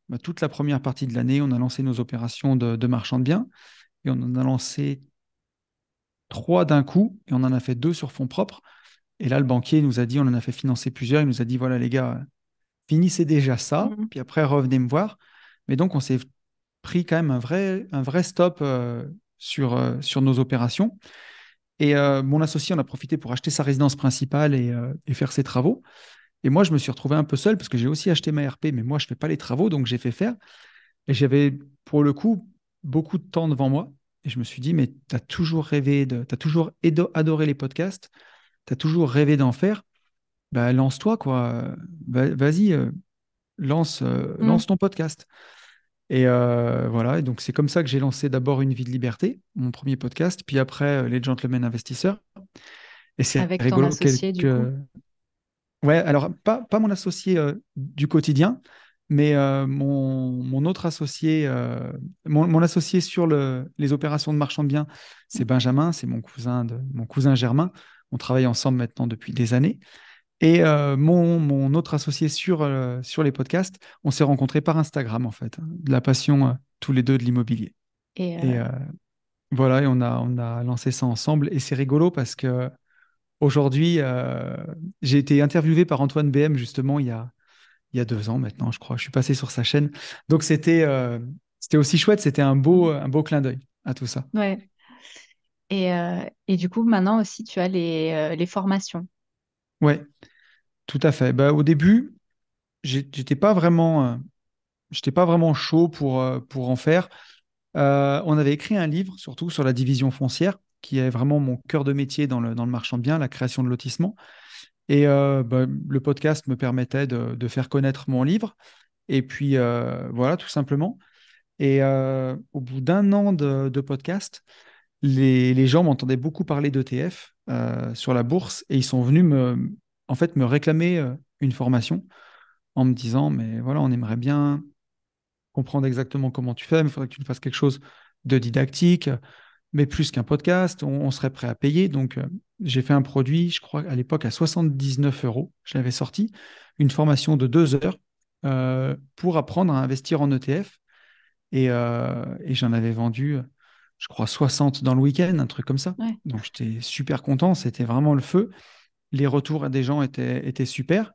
bah, toute la première partie de l'année, on a lancé nos opérations de, marchand de biens. Et on en a lancé trois d'un coup. Et on en a fait deux sur fonds propres. Et là, le banquier nous a dit, on en a fait financer plusieurs. Il nous a dit, voilà les gars, finissez déjà ça. Mmh. Puis après, revenez me voir. Mais donc, on s'est pris quand même un vrai, un vrai stop euh, sur, euh, sur nos opérations. Et euh, mon associé en a profité pour acheter sa résidence principale euh, et, faire ses travaux. Et moi, je me suis retrouvé un peu seul parce que j'ai aussi acheté ma RP, mais moi, je ne fais pas les travaux, donc j'ai fait faire. Et j'avais, pour le coup, beaucoup de temps devant moi. Et je me suis dit, mais tu as toujours rêvé, tu as toujours adoré les podcasts, tu as toujours rêvé d'en faire. Bah, lance-toi, quoi. Bah, vas-y, euh, mmh. lance ton podcast. Et euh, voilà, et donc c'est comme ça que j'ai lancé d'abord Une vie de liberté, mon premier podcast, puis après euh, Les Gentlemen Investisseurs. Et c'est Avec rigolo, ton associé, du coup. Ouais, alors pas, pas mon associé euh, du quotidien, mais mon, mon, autre associé, mon, mon, associé sur le, les opérations de marchand de biens, c'est Benjamin, c'est mon cousin, de, mon cousin Germain. On travaille ensemble maintenant depuis des années. Et euh, mon, autre associé sur, euh, sur les podcasts, on s'est rencontrés par Instagram, en fait, hein, de la passion euh, tous les deux de l'immobilier. Et, voilà, et on a, on a lancé ça ensemble. Et c'est rigolo parce que aujourd'hui, j'ai été interviewé par Antoine BM, justement, il y, a, il y a deux ans maintenant, je crois. Je suis passé sur sa chaîne. Donc, c'était aussi chouette. C'était un beau, un beau clin d'œil à tout ça. Ouais. Et, du coup, maintenant aussi, tu as les, les formations. Ouais. Tout à fait. Bah, au début, je pas vraiment, euh, pas vraiment chaud pour, euh, pour en faire. Euh, on avait écrit un livre, surtout sur la division foncière, qui est vraiment mon cœur de métier dans le, dans le marchand de biens, la création de lotissement. Et bah, le podcast me permettait de, faire connaître mon livre. Et puis, voilà, tout simplement. Et au bout d'un an de, podcast, les, les gens m'entendaient beaucoup parler d'ETF sur la bourse et ils sont venus me, en fait, me réclamer euh, une formation en me disant, mais voilà, on aimerait bien comprendre exactement comment tu fais, mais il faudrait que tu nous fasses quelque chose de didactique, mais plus qu'un podcast, on, serait prêt à payer. Donc, euh, j'ai fait un produit, je crois, à l'époque à 79 euros, je l'avais sorti, une formation de deux heures euh, pour apprendre à investir en e ETF. Et, j'en avais vendu, je crois, 60 dans le week-end, un truc comme ça. Donc, j'étais super content, c'était vraiment le feu les retours des gens étaient, étaient super.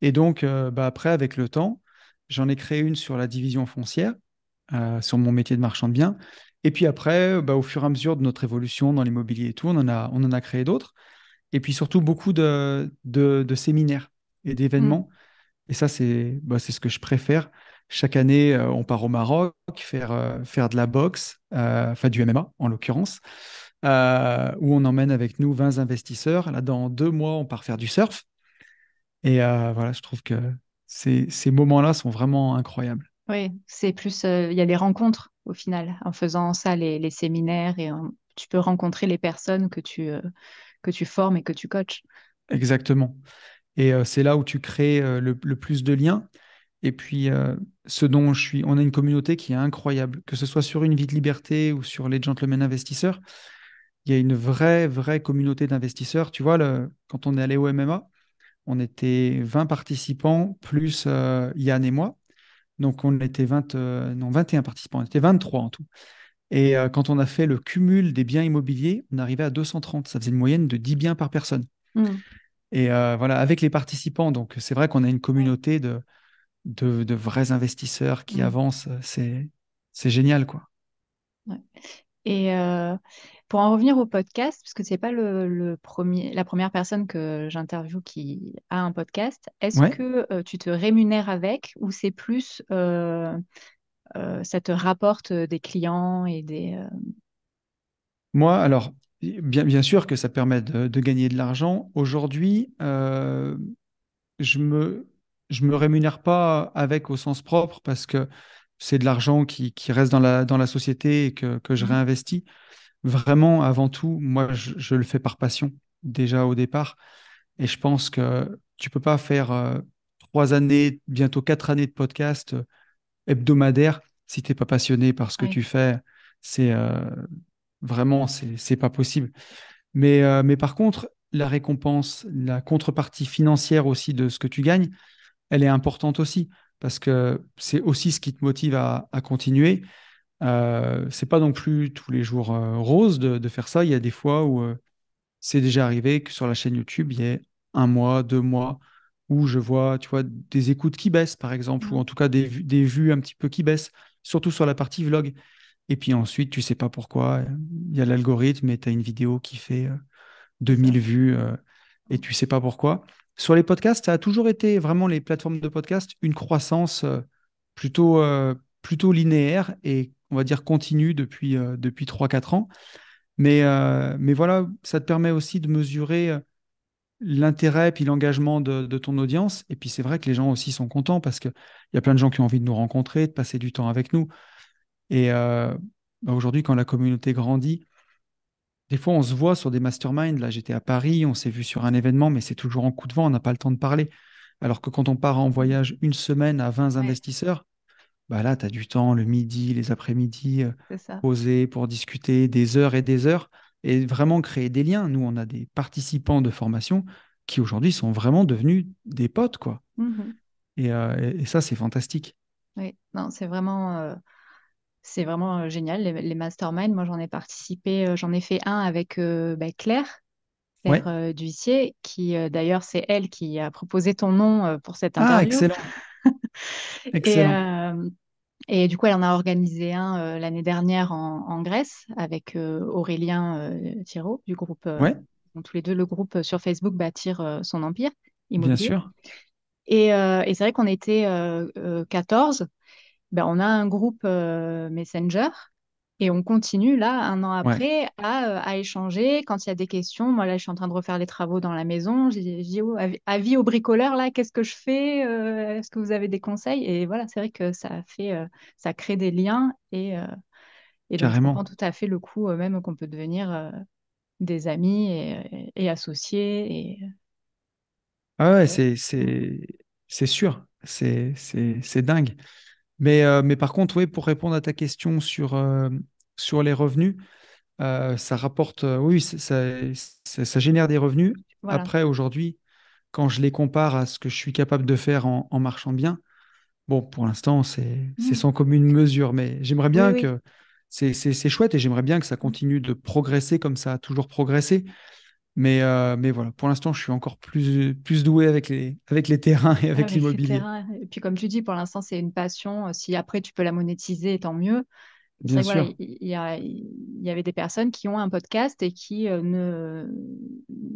Et donc, euh, bah, après, avec le temps, j'en ai créé une sur la division foncière, euh, sur mon métier de marchand de biens. Et puis après, bah, au fur et à mesure de notre évolution dans l'immobilier et tout, on en a, on en a créé d'autres. Et puis surtout beaucoup de, de, séminaires et d'événements. Mmh. Et ça, c'est bah, ce que je préfère. Chaque année, euh, on part au Maroc faire, faire de la boxe, enfin du MMA en l'occurrence. Euh, où on emmène avec nous 20 investisseurs. Là, dans deux mois, on part faire du surf. Et euh, voilà, je trouve que ces, moments-là sont vraiment incroyables. Oui, c'est plus, euh, il y a les rencontres au final, en faisant ça, les, séminaires, et tu peux rencontrer les personnes que tu, que tu formes et que tu coaches. Exactement. Et c'est là où tu crées le, plus de liens. Et puis, ce dont je suis, on a une communauté qui est incroyable, que ce soit sur une vie de liberté ou sur les gentlemen investisseurs il y a une vraie, vraie communauté d'investisseurs. Tu vois, le, quand on est allé au MMA, on était 20 participants, plus euh, Yann et moi. Donc, on était 20, euh, non, 21 participants, on était 23 en tout. Et euh, quand on a fait le cumul des biens immobiliers, on arrivait à 230. Ça faisait une moyenne de 10 biens par personne. Mmh. Et voilà, avec les participants, donc c'est vrai qu'on a une communauté de, de, vrais investisseurs qui mmh. avancent. C'est génial, quoi. Et, pour en revenir au podcast, parce que c'est pas le, premier, la première personne que j'interviewe qui a un podcast, est-ce que euh, tu te rémunères avec ou c'est plus euh, euh ça te rapporte des clients et des. Euh? Moi, alors, bien, bien sûr que ça permet de, gagner de l'argent. Aujourd'hui, je me je me rémunère pas avec au sens propre parce que c'est de l'argent qui, qui, reste dans la, dans la société et que, que je mmh réinvestis vraiment, avant tout, moi, je, le fais par passion, déjà au départ. Et je pense que tu peux pas faire euh, trois années, bientôt quatre années de podcast euh, hebdomadaire si n'es pas passionné par ce que tu fais. C'est ce euh, vraiment, c'est pas possible. Mais, mais par contre, la récompense, la contrepartie financière aussi de ce que tu gagnes, elle est importante aussi parce que c'est aussi ce qui te motive à, à continuer. Euh, c'est pas non plus tous les jours euh, rose de, faire ça. Il y a des fois où euh, c'est déjà arrivé que sur la chaîne YouTube, il y ait un mois, deux mois où je vois, tu vois, des écoutes qui baissent, par exemple, ou mmh. en tout cas des, des, vues un petit peu qui baissent, surtout sur la partie vlog. Et puis ensuite, tu sais pas pourquoi, il y a l'algorithme et tu as une vidéo qui fait 2000 vues et tu sais pas pourquoi. Sur les podcasts, ça a toujours été vraiment les plateformes de podcast, une croissance plutôt, plutôt linéaire et on va dire, continue depuis, euh, depuis 3-4 ans. Mais, euh, mais voilà, ça te permet aussi de mesurer euh, l'intérêt puis l'engagement de, ton audience. Et puis c'est vrai que les gens aussi sont contents parce qu'il y a plein de gens qui ont envie de nous rencontrer, de passer du temps avec nous. Et bah, aujourd'hui, quand la communauté grandit, des fois on se voit sur des masterminds. Là, j'étais à Paris, on s'est vu sur un événement, mais c'est toujours en coup de vent, on n'a pas le temps de parler. Alors que quand on part en voyage une semaine à 20 investisseurs, bah, là, tu as du temps le midi, les après-midi, euh, poser pour discuter des heures et des heures et vraiment créer des liens. Nous, on a des participants de formation qui aujourd'hui sont vraiment devenus des potes, quoi. Mmh euh, et, ça, c'est fantastique. Oui, non, c'est vraiment, euh, c'est vraiment génial. Les, masterminds, moi, j'en ai participé, j'en ai fait un avec ben, Claire, Claire qui d'ailleurs, c'est elle qui a proposé ton nom pour cette ah, interview. Ah, excellent. [laughs] Euh, et, du coup, elle en a organisé un euh, l'année dernière en, Grèce avec euh, Aurélien euh, du groupe. tous les deux, le groupe sur Facebook bâtir bah, son empire Bien sûr. Et, c'est vrai qu'on était 14. Ben, bah, on a un groupe Messenger et on continue là, un an après, euh, à, échanger. Quand il y a des questions, moi là, je suis en train de refaire les travaux dans la maison. J'ai dit, avis au bricoleur, là, qu'est-ce que je fais euh, Est-ce que vous avez des conseils Et voilà, c'est vrai que ça fait, euh, ça crée des liens et, et donc, tout à fait le coup même qu'on peut devenir des amis et, associés. Et... Ah ouais, c'est sûr. C'est dingue. Euh, mais, par contre, oui, pour répondre à ta question sur, euh, sur les revenus, euh, ça rapporte, oui, ça, génère des revenus. Après, aujourd'hui, quand je les compare à ce que je suis capable de faire en, marchant bien, bon, pour l'instant, mmh. c'est sans commune mesure, mais j'aimerais bien que c'est chouette et j'aimerais bien que ça continue de progresser comme ça a toujours progressé. Mais, euh, mais voilà, pour l'instant, je suis encore plus, plus doué avec les, avec les terrains et avec, l'immobilier. Et puis, comme tu dis, pour l'instant, c'est une passion. Euh, si après, tu peux la monétiser, tant mieux. Bien sûr. il, y avait des personnes qui ont un podcast et qui euh, ne,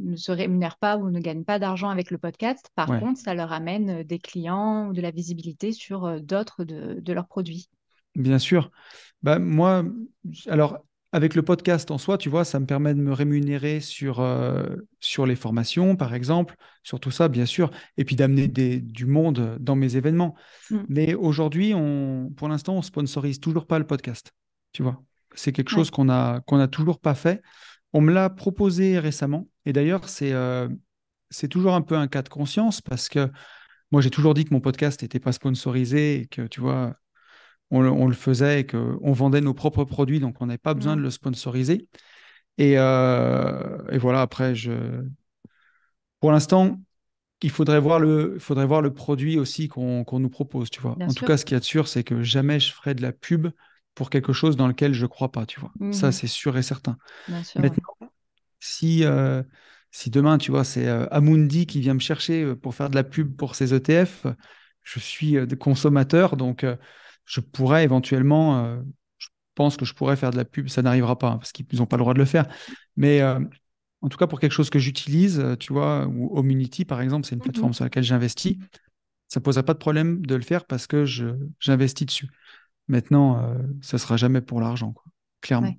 ne se rémunèrent pas ou ne gagnent pas d'argent avec le podcast. Par contre, ça leur amène des clients ou de la visibilité sur d'autres de, de leurs produits. Bien sûr. Bah, moi, alors, avec le podcast en soi, tu vois, ça me permet de me rémunérer sur, euh, sur les formations, par exemple, sur tout ça, bien sûr, et puis d'amener du monde dans mes événements. Mm. Mais aujourd'hui, pour l'instant, on sponsorise toujours pas le podcast. Tu vois, c'est quelque chose qu'on n'a qu'on toujours pas fait. On me l'a proposé récemment, et d'ailleurs, c'est euh, c'est toujours un peu un cas de conscience parce que moi, j'ai toujours dit que mon podcast n'était pas sponsorisé et que, tu vois, on, le faisait et qu'on vendait nos propres produits, donc on n'avait pas besoin mm. de le sponsoriser. Et, euh, voilà, après, pour l'instant, il faudrait voir le, faudrait voir le produit aussi qu'on nous propose, tu vois. en tout cas, ce qu'il y a de sûr, c'est que jamais je ferai de la pub pour quelque chose dans lequel je ne crois pas, tu vois. Mm-hmm. Ça, c'est sûr et certain. si, euh, si demain, tu vois, c'est euh, Amundi qui vient me chercher pour faire de la pub pour ses ETF, je suis consommateur, donc je pourrais éventuellement, euh, je pense que je pourrais faire de la pub, ça n'arrivera pas hein, parce qu'ils n'ont pas le droit de le faire. Mais euh, en tout cas, pour quelque chose que j'utilise, euh, tu vois, ou Omunity par exemple, c'est une mhm. plateforme sur laquelle j'investis, ça ne posera pas de problème de le faire parce que j'investis dessus. Maintenant, ce ça ne sera jamais pour l'argent, clairement.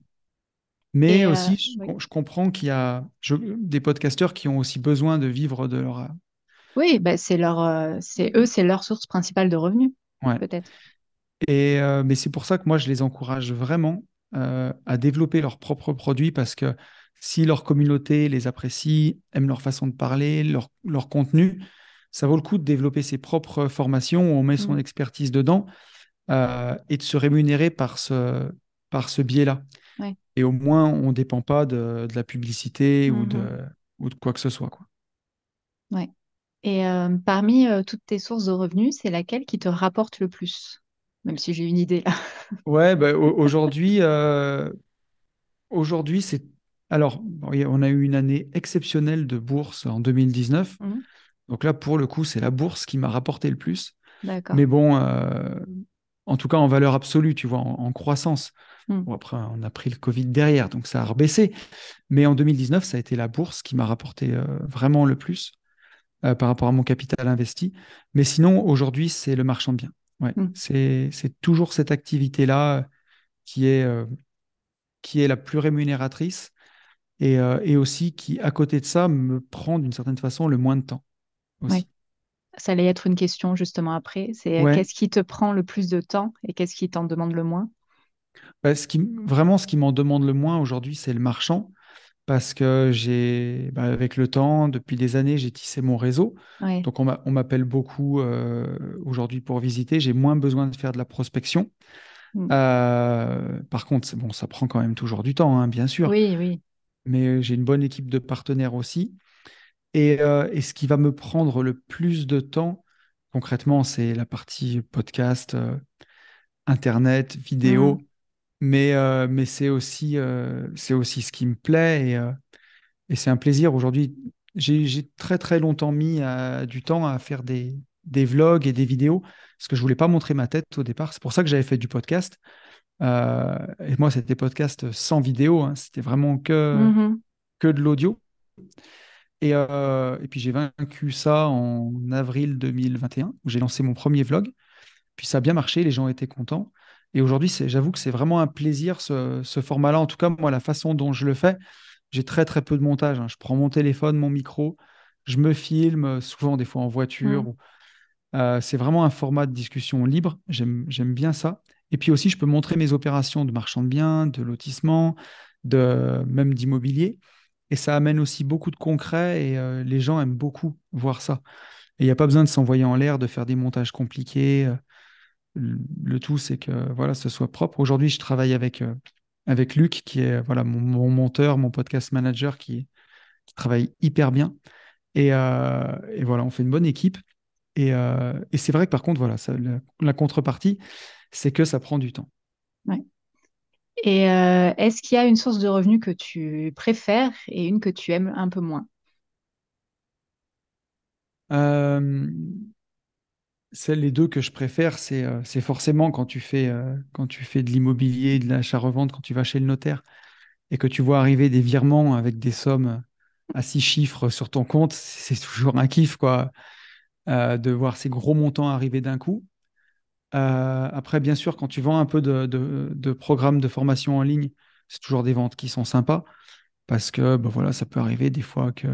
Mais aussi, je, comprends qu'il y a des podcasteurs qui ont aussi besoin de vivre de leur. Oui, bah c'est leur, c'est eux, c'est leur source principale de revenus, peut-être. Euh, mais c'est pour ça que moi, je les encourage vraiment euh, à développer leurs propres produits parce que si leur communauté les apprécie, aime leur façon de parler, leur, contenu, ça vaut le coup de développer ses propres formations où on met son mmh. expertise dedans euh, et de se rémunérer par ce, par ce biais-là. Et au moins, on ne dépend pas de, de la publicité ou, mmh de, ou de quoi que ce soit. Quoi. Et parmi toutes tes sources de revenus, c'est laquelle qui te rapporte le plus même si j'ai une idée là. Ouais, bah, aujourd'hui, euh, aujourd'hui c'est. Alors, on a eu une année exceptionnelle de bourse en 2019. Mmh. Donc là, pour le coup, c'est la bourse qui m'a rapporté le plus. D'accord. Mais bon, euh, en tout cas, en valeur absolue, tu vois, en, croissance. Mmh. après, on a pris le Covid derrière, donc ça a rebaissé. Mais en 2019, ça a été la bourse qui m'a rapporté euh, vraiment le plus par rapport à mon capital investi. Mais sinon, aujourd'hui, c'est le marchand de biens. Mm. C'est toujours cette activité-là euh, qui est, euh, qui est la plus rémunératrice et, euh, et, aussi qui, à côté de ça, me prend d'une certaine façon le moins de temps. Aussi. Ça allait être une question justement après. C'est qu'est-ce qui te prend le plus de temps et qu'est-ce qui t'en demande le moins bah, ce qui, Vraiment, ce qui m'en demande le moins aujourd'hui, c'est le marchand parce que j'ai, bah, avec le temps, depuis des années, j'ai tissé mon réseau. Donc, on m'appelle beaucoup euh, aujourd'hui pour visiter. J'ai moins besoin de faire de la prospection. Hmm. Euh, par contre, bon, ça prend quand même toujours du temps, hein, bien sûr. Oui, oui. Mais euh, j'ai une bonne équipe de partenaires aussi. Et, ce qui va me prendre le plus de temps, concrètement, c'est la partie podcast, Internet, vidéo. Hmm mais, euh, euh, c'est aussi, ce qui me plaît et, euh, c'est un plaisir. Aujourd'hui, j'ai très très longtemps mis du temps à faire des, vlogs et des vidéos parce que je voulais pas montrer ma tête au départ. C'est pour ça que j'avais fait du podcast. et moi, c'était podcast sans vidéo, hein. c'était vraiment mm-hmm. que, de l'audio. Et, et, puis j'ai vaincu ça en avril 2021 où j'ai lancé mon premier vlog. Puis ça a bien marché, les gens étaient contents. Et aujourd'hui, j'avoue que c'est vraiment un plaisir ce, format-là. En tout cas, moi, la façon dont je le fais, j'ai très très peu de montage. Hein. Je prends mon téléphone, mon micro, je me filme, euh, souvent des fois en voiture. Mm. Euh, c'est vraiment un format de discussion libre. J'aime bien ça. Et puis aussi, je peux montrer mes opérations de marchand de biens, de lotissement, de, même d'immobilier. Et ça amène aussi beaucoup de concret et euh, les gens aiment beaucoup voir ça. Et il n'y a pas besoin de s'envoyer en l'air, de faire des montages compliqués le tout, c'est que voilà, ce soit propre. Aujourd'hui, je travaille avec, euh, avec Luc, qui est voilà mon, monteur, mon podcast manager, qui, travaille hyper bien. Euh, et, voilà, on fait une bonne équipe. Et, euh, c'est vrai que par contre, voilà, la, contrepartie, c'est que ça prend du temps. Et est-ce qu'il y a une source de revenus que tu préfères et une que tu aimes un peu moins celles les deux que je préfère, c'est euh, forcément quand tu fais, euh, quand tu fais de l'immobilier, de l'achat-revente, quand tu vas chez le notaire et que tu vois arriver des virements avec des sommes à six chiffres sur ton compte, c'est toujours un kiff quoi, euh, de voir ces gros montants arriver d'un coup. après, bien sûr, quand tu vends un peu de, de programmes de formation en ligne, c'est toujours des ventes qui sont sympas parce que bah, voilà, ça peut arriver des fois que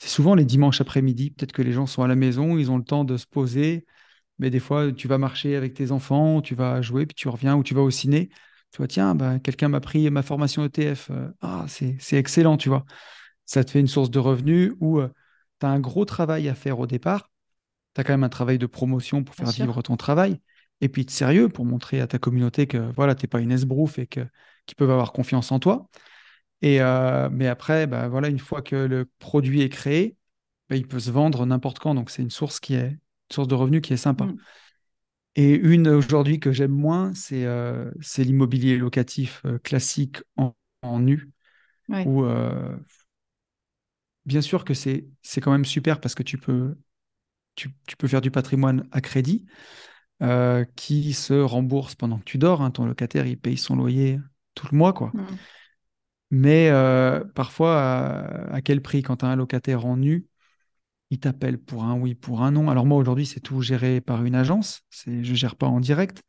c'est souvent les dimanches après-midi, peut-être que les gens sont à la maison, ils ont le temps de se poser, mais des fois, tu vas marcher avec tes enfants, tu vas jouer, puis tu reviens ou tu vas au ciné. Tu vois, tiens, bah, quelqu'un m'a pris ma formation ETF. Euh, ah, c'est excellent, tu vois. Ça te fait une source de revenus où euh, tu as un gros travail à faire au départ. Tu as quand même un travail de promotion pour faire vivre ton travail. Et puis, de sérieux, pour montrer à ta communauté que voilà, tu n'es pas une esbrouffe et qu'ils qui peuvent avoir confiance en toi. Et, euh, mais après, bah, voilà, une fois que le produit est créé, bah, il peut se vendre n'importe quand. Donc, c'est une source qui est source de revenus qui est sympa. Mm. Et une aujourd'hui que j'aime moins, c'est euh, l'immobilier locatif euh, classique en, nu. Euh, bien sûr que c'est quand même super parce que tu peux, tu, peux faire du patrimoine à crédit qui se rembourse pendant que tu dors. Hein. ton locataire, il paye son loyer tout le mois. quoi. Mm. Mais parfois, à, quel prix quand tu as un locataire en nu ils t'appellent pour un oui, pour un non. Alors moi aujourd'hui, c'est tout géré par une agence, Je ne gère pas en direct.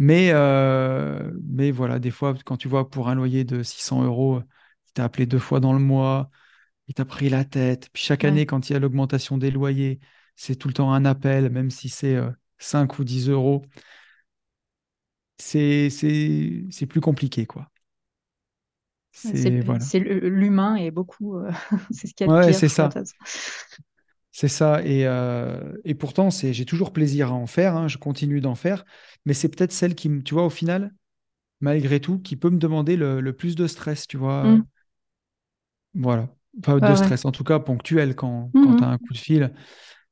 Euh, mais, voilà, des fois, quand tu vois pour un loyer de 600 euros, il t'a appelé deux fois dans le mois, il t'a pris la tête. Puis chaque année, quand il y a l'augmentation des loyers, c'est tout le temps un appel, même si c'est 5 euh, ou 10 euros. C'est plus compliqué, quoi. C'est l'humain est beaucoup. Euh, [laughs] c'est ce qu'il y a de ouais, ça. C'est ça. Euh, et, pourtant, c'est, j'ai toujours plaisir à en faire. Hein, je continue d'en faire. Mais c'est peut-être celle qui, tu vois, au final, malgré tout, qui peut me demander le, plus de stress, tu vois. Mmh. Voilà. Pas enfin, de stress, en tout cas ponctuel quand, mmh, mmh. tu as un coup de fil.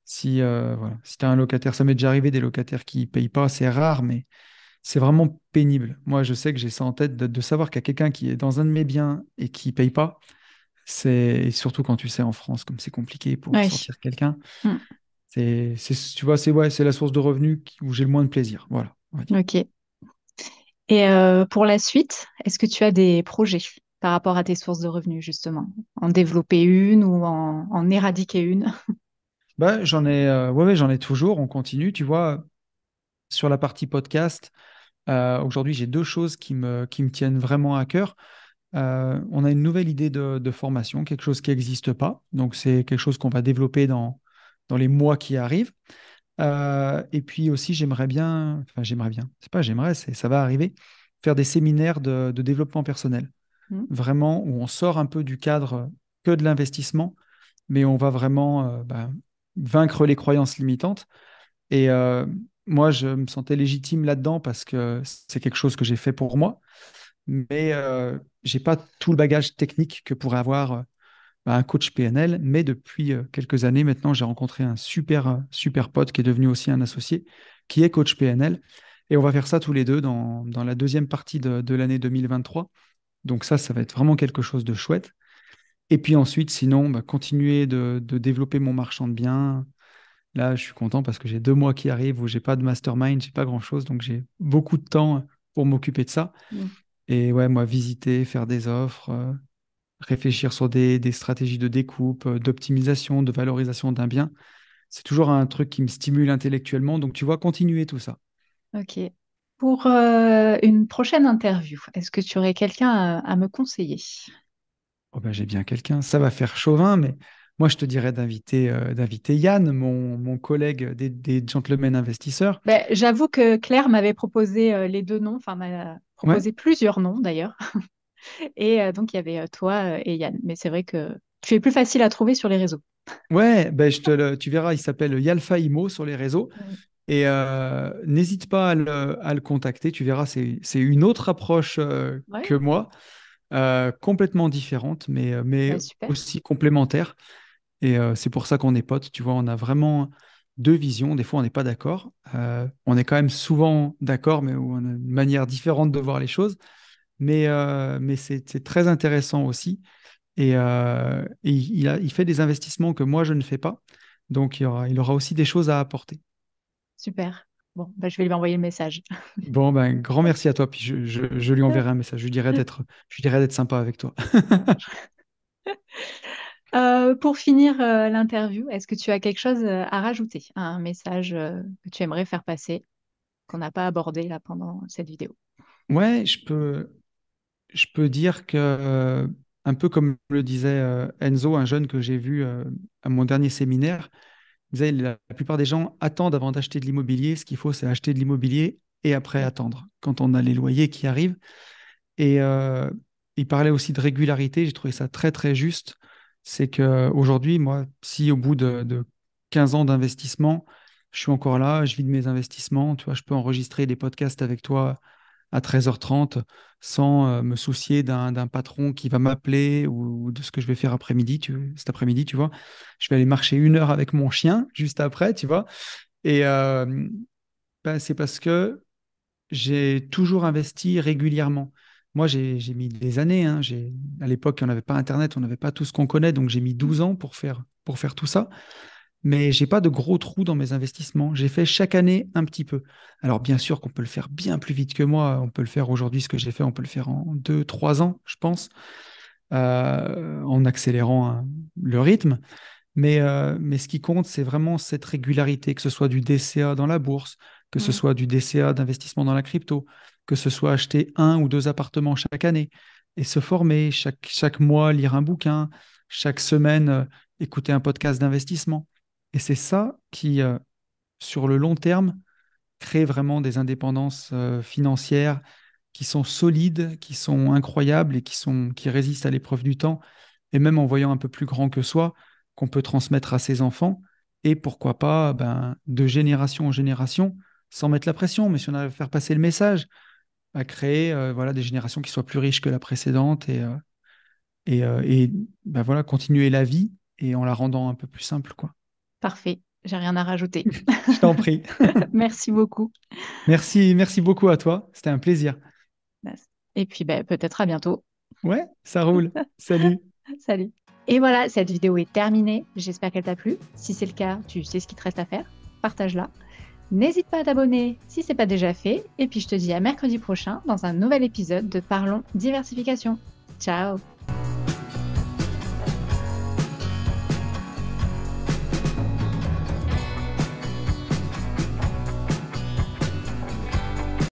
Si, euh, tu as un locataire, ça m'est déjà arrivé des locataires qui ne payent pas, c'est rare, mais c'est vraiment pénible. Moi, je sais que j'ai ça en tête de, de savoir qu'il y a quelqu'un qui est dans un de mes biens et qui ne paye pas c'est surtout quand tu sais en France comme c'est compliqué pour sortir quelqu'un. Mm. C'est, tu c'est ouais, c'est la source de revenus où j'ai le moins de plaisir. Voilà. Ok. Et euh, pour la suite, est-ce que tu as des projets par rapport à tes sources de revenus justement, en développer une ou en, éradiquer une [laughs] bah, j'en ai, euh, ouais, j'en ai toujours. On continue, tu vois, sur la partie podcast. Euh, aujourd'hui, j'ai deux choses qui me, qui me tiennent vraiment à cœur. Euh, on a une nouvelle idée de, formation, quelque chose qui n'existe pas. Donc, c'est quelque chose qu'on va développer dans, les mois qui arrivent. Euh, et puis aussi, j'aimerais bien, enfin, j'aimerais bien, c'est pas j'aimerais, c'est ça va arriver, faire des séminaires de, développement personnel. Mmh. Vraiment, où on sort un peu du cadre que de l'investissement, mais on va vraiment euh, bah, vaincre les croyances limitantes. Et moi, je me sentais légitime là-dedans parce que c'est quelque chose que j'ai fait pour moi mais je euh, j'ai pas tout le bagage technique que pourrait avoir euh, bah, un coach PNL. Mais depuis euh, quelques années maintenant, j'ai rencontré un super super pote qui est devenu aussi un associé, qui est coach PNL, et on va faire ça tous les deux dans, la deuxième partie de, l'année 2023. Donc ça, ça va être vraiment quelque chose de chouette. Et puis ensuite, sinon, bah, continuer de, développer mon marchand de biens. Là, je suis content parce que j'ai deux mois qui arrivent où j'ai pas de mastermind, j'ai pas grand chose, donc j'ai beaucoup de temps pour m'occuper de ça. Mmh. Et ouais, moi, visiter, faire des offres, euh, réfléchir sur des, des, stratégies de découpe, euh, d'optimisation, de valorisation d'un bien, c'est toujours un truc qui me stimule intellectuellement. Donc, tu vois, continuer tout ça. Ok. Pour euh, une prochaine interview, est-ce que tu aurais quelqu'un à, me conseiller oh ben, J'ai bien quelqu'un. Ça va faire chauvin, mais moi, je te dirais d'inviter d'inviter Yann, mon, mon collègue des, des, gentlemen investisseurs. Ben, J'avoue que Claire m'avait proposé les deux noms, enfin proposer plusieurs noms d'ailleurs. [laughs] et euh, donc, il y avait euh, toi euh, et Yann. Mais c'est vrai que tu es plus facile à trouver sur les réseaux. [laughs] Ouais, ben je te tu verras, il s'appelle Yalfa Imo sur les réseaux. Et n'hésite pas à le, contacter. Tu verras, c'est une autre approche que moi, complètement différente, mais, mais bah, aussi complémentaire. Et c'est pour ça qu'on est potes. Tu vois, on a vraiment deux visions. Des fois, on n'est pas d'accord. Euh, on est quand même souvent d'accord, mais on a une manière différente de voir les choses. Mais, euh, c'est très intéressant aussi. Et, euh, il, fait des investissements que moi, je ne fais pas. Donc, il aura, aussi des choses à apporter. Super. Bon, bah, je vais lui envoyer le message. [laughs] Bon, ben, grand merci à toi. Puis je, je lui enverrai un message. Je lui dirai [laughs] d'être sympa avec toi. [laughs] Euh, pour finir euh, l'interview, est-ce que tu as quelque chose euh, à rajouter, un message que tu aimerais faire passer, qu'on n'a pas abordé là pendant cette vidéo Ouais, je peux, je peux dire que, un peu comme le disait Enzo, un jeune que j'ai vu à mon dernier séminaire, disait la plupart des gens attendent avant d'acheter de l'immobilier. Ce qu'il faut, c'est acheter de l'immobilier et après attendre quand on a les loyers qui arrivent. Et il parlait aussi de régularité. J'ai trouvé ça très, très juste c'est que qu'aujourd'hui, moi, si au bout de, 15 ans d'investissement, je suis encore là, je vis de mes investissements, tu vois, je peux enregistrer des podcasts avec toi à 13h30 sans euh, me soucier d'un patron qui va m'appeler ou, de ce que je vais faire après-midi, cet après-midi, tu vois. Je vais aller marcher une heure avec mon chien juste après, tu vois. Et euh, ben, c'est parce que j'ai toujours investi régulièrement. Moi, j'ai mis des années. Hein. À l'époque, on n'avait pas Internet, on n'avait pas tout ce qu'on connaît, donc j'ai mis 12 ans pour faire, tout ça. Mais je n'ai pas de gros trous dans mes investissements. J'ai fait chaque année un petit peu. Alors bien sûr qu'on peut le faire bien plus vite que moi. On peut le faire aujourd'hui, ce que j'ai fait, on peut le faire en 2-3 ans, je pense, euh, en accélérant hein, le rythme. Euh, mais, ce qui compte, c'est vraiment cette régularité, que ce soit du DCA dans la bourse, que ce mmh. soit du DCA d'investissement dans la crypto, que ce soit acheter un ou deux appartements chaque année et se former, chaque, mois lire un bouquin, chaque semaine euh, écouter un podcast d'investissement. Et c'est ça qui, euh, sur le long terme, crée vraiment des indépendances euh, financières qui sont solides, qui sont incroyables et qui, sont, qui résistent à l'épreuve du temps, et même en voyant un peu plus grand que soi, qu'on peut transmettre à ses enfants, et pourquoi pas ben, de génération en génération, sans mettre la pression, mais si on arrive à faire passer le message, à créer euh, voilà, des générations qui soient plus riches que la précédente et, euh, et, euh, et bah, voilà, continuer la vie et en la rendant un peu plus simple. Quoi. Parfait, j'ai rien à rajouter. [laughs] Je t'en prie. [laughs] merci beaucoup. Merci, merci beaucoup à toi, c'était un plaisir. Et puis bah, peut-être à bientôt. Ouais, ça roule. Salut. [laughs] Salut. Et voilà, cette vidéo est terminée. J'espère qu'elle t'a plu. Si c'est le cas, tu sais ce qu'il te reste à faire. Partage-la. N'hésite pas à t'abonner si ce n'est pas déjà fait. Et puis je te dis à mercredi prochain dans un nouvel épisode de Parlons diversification. Ciao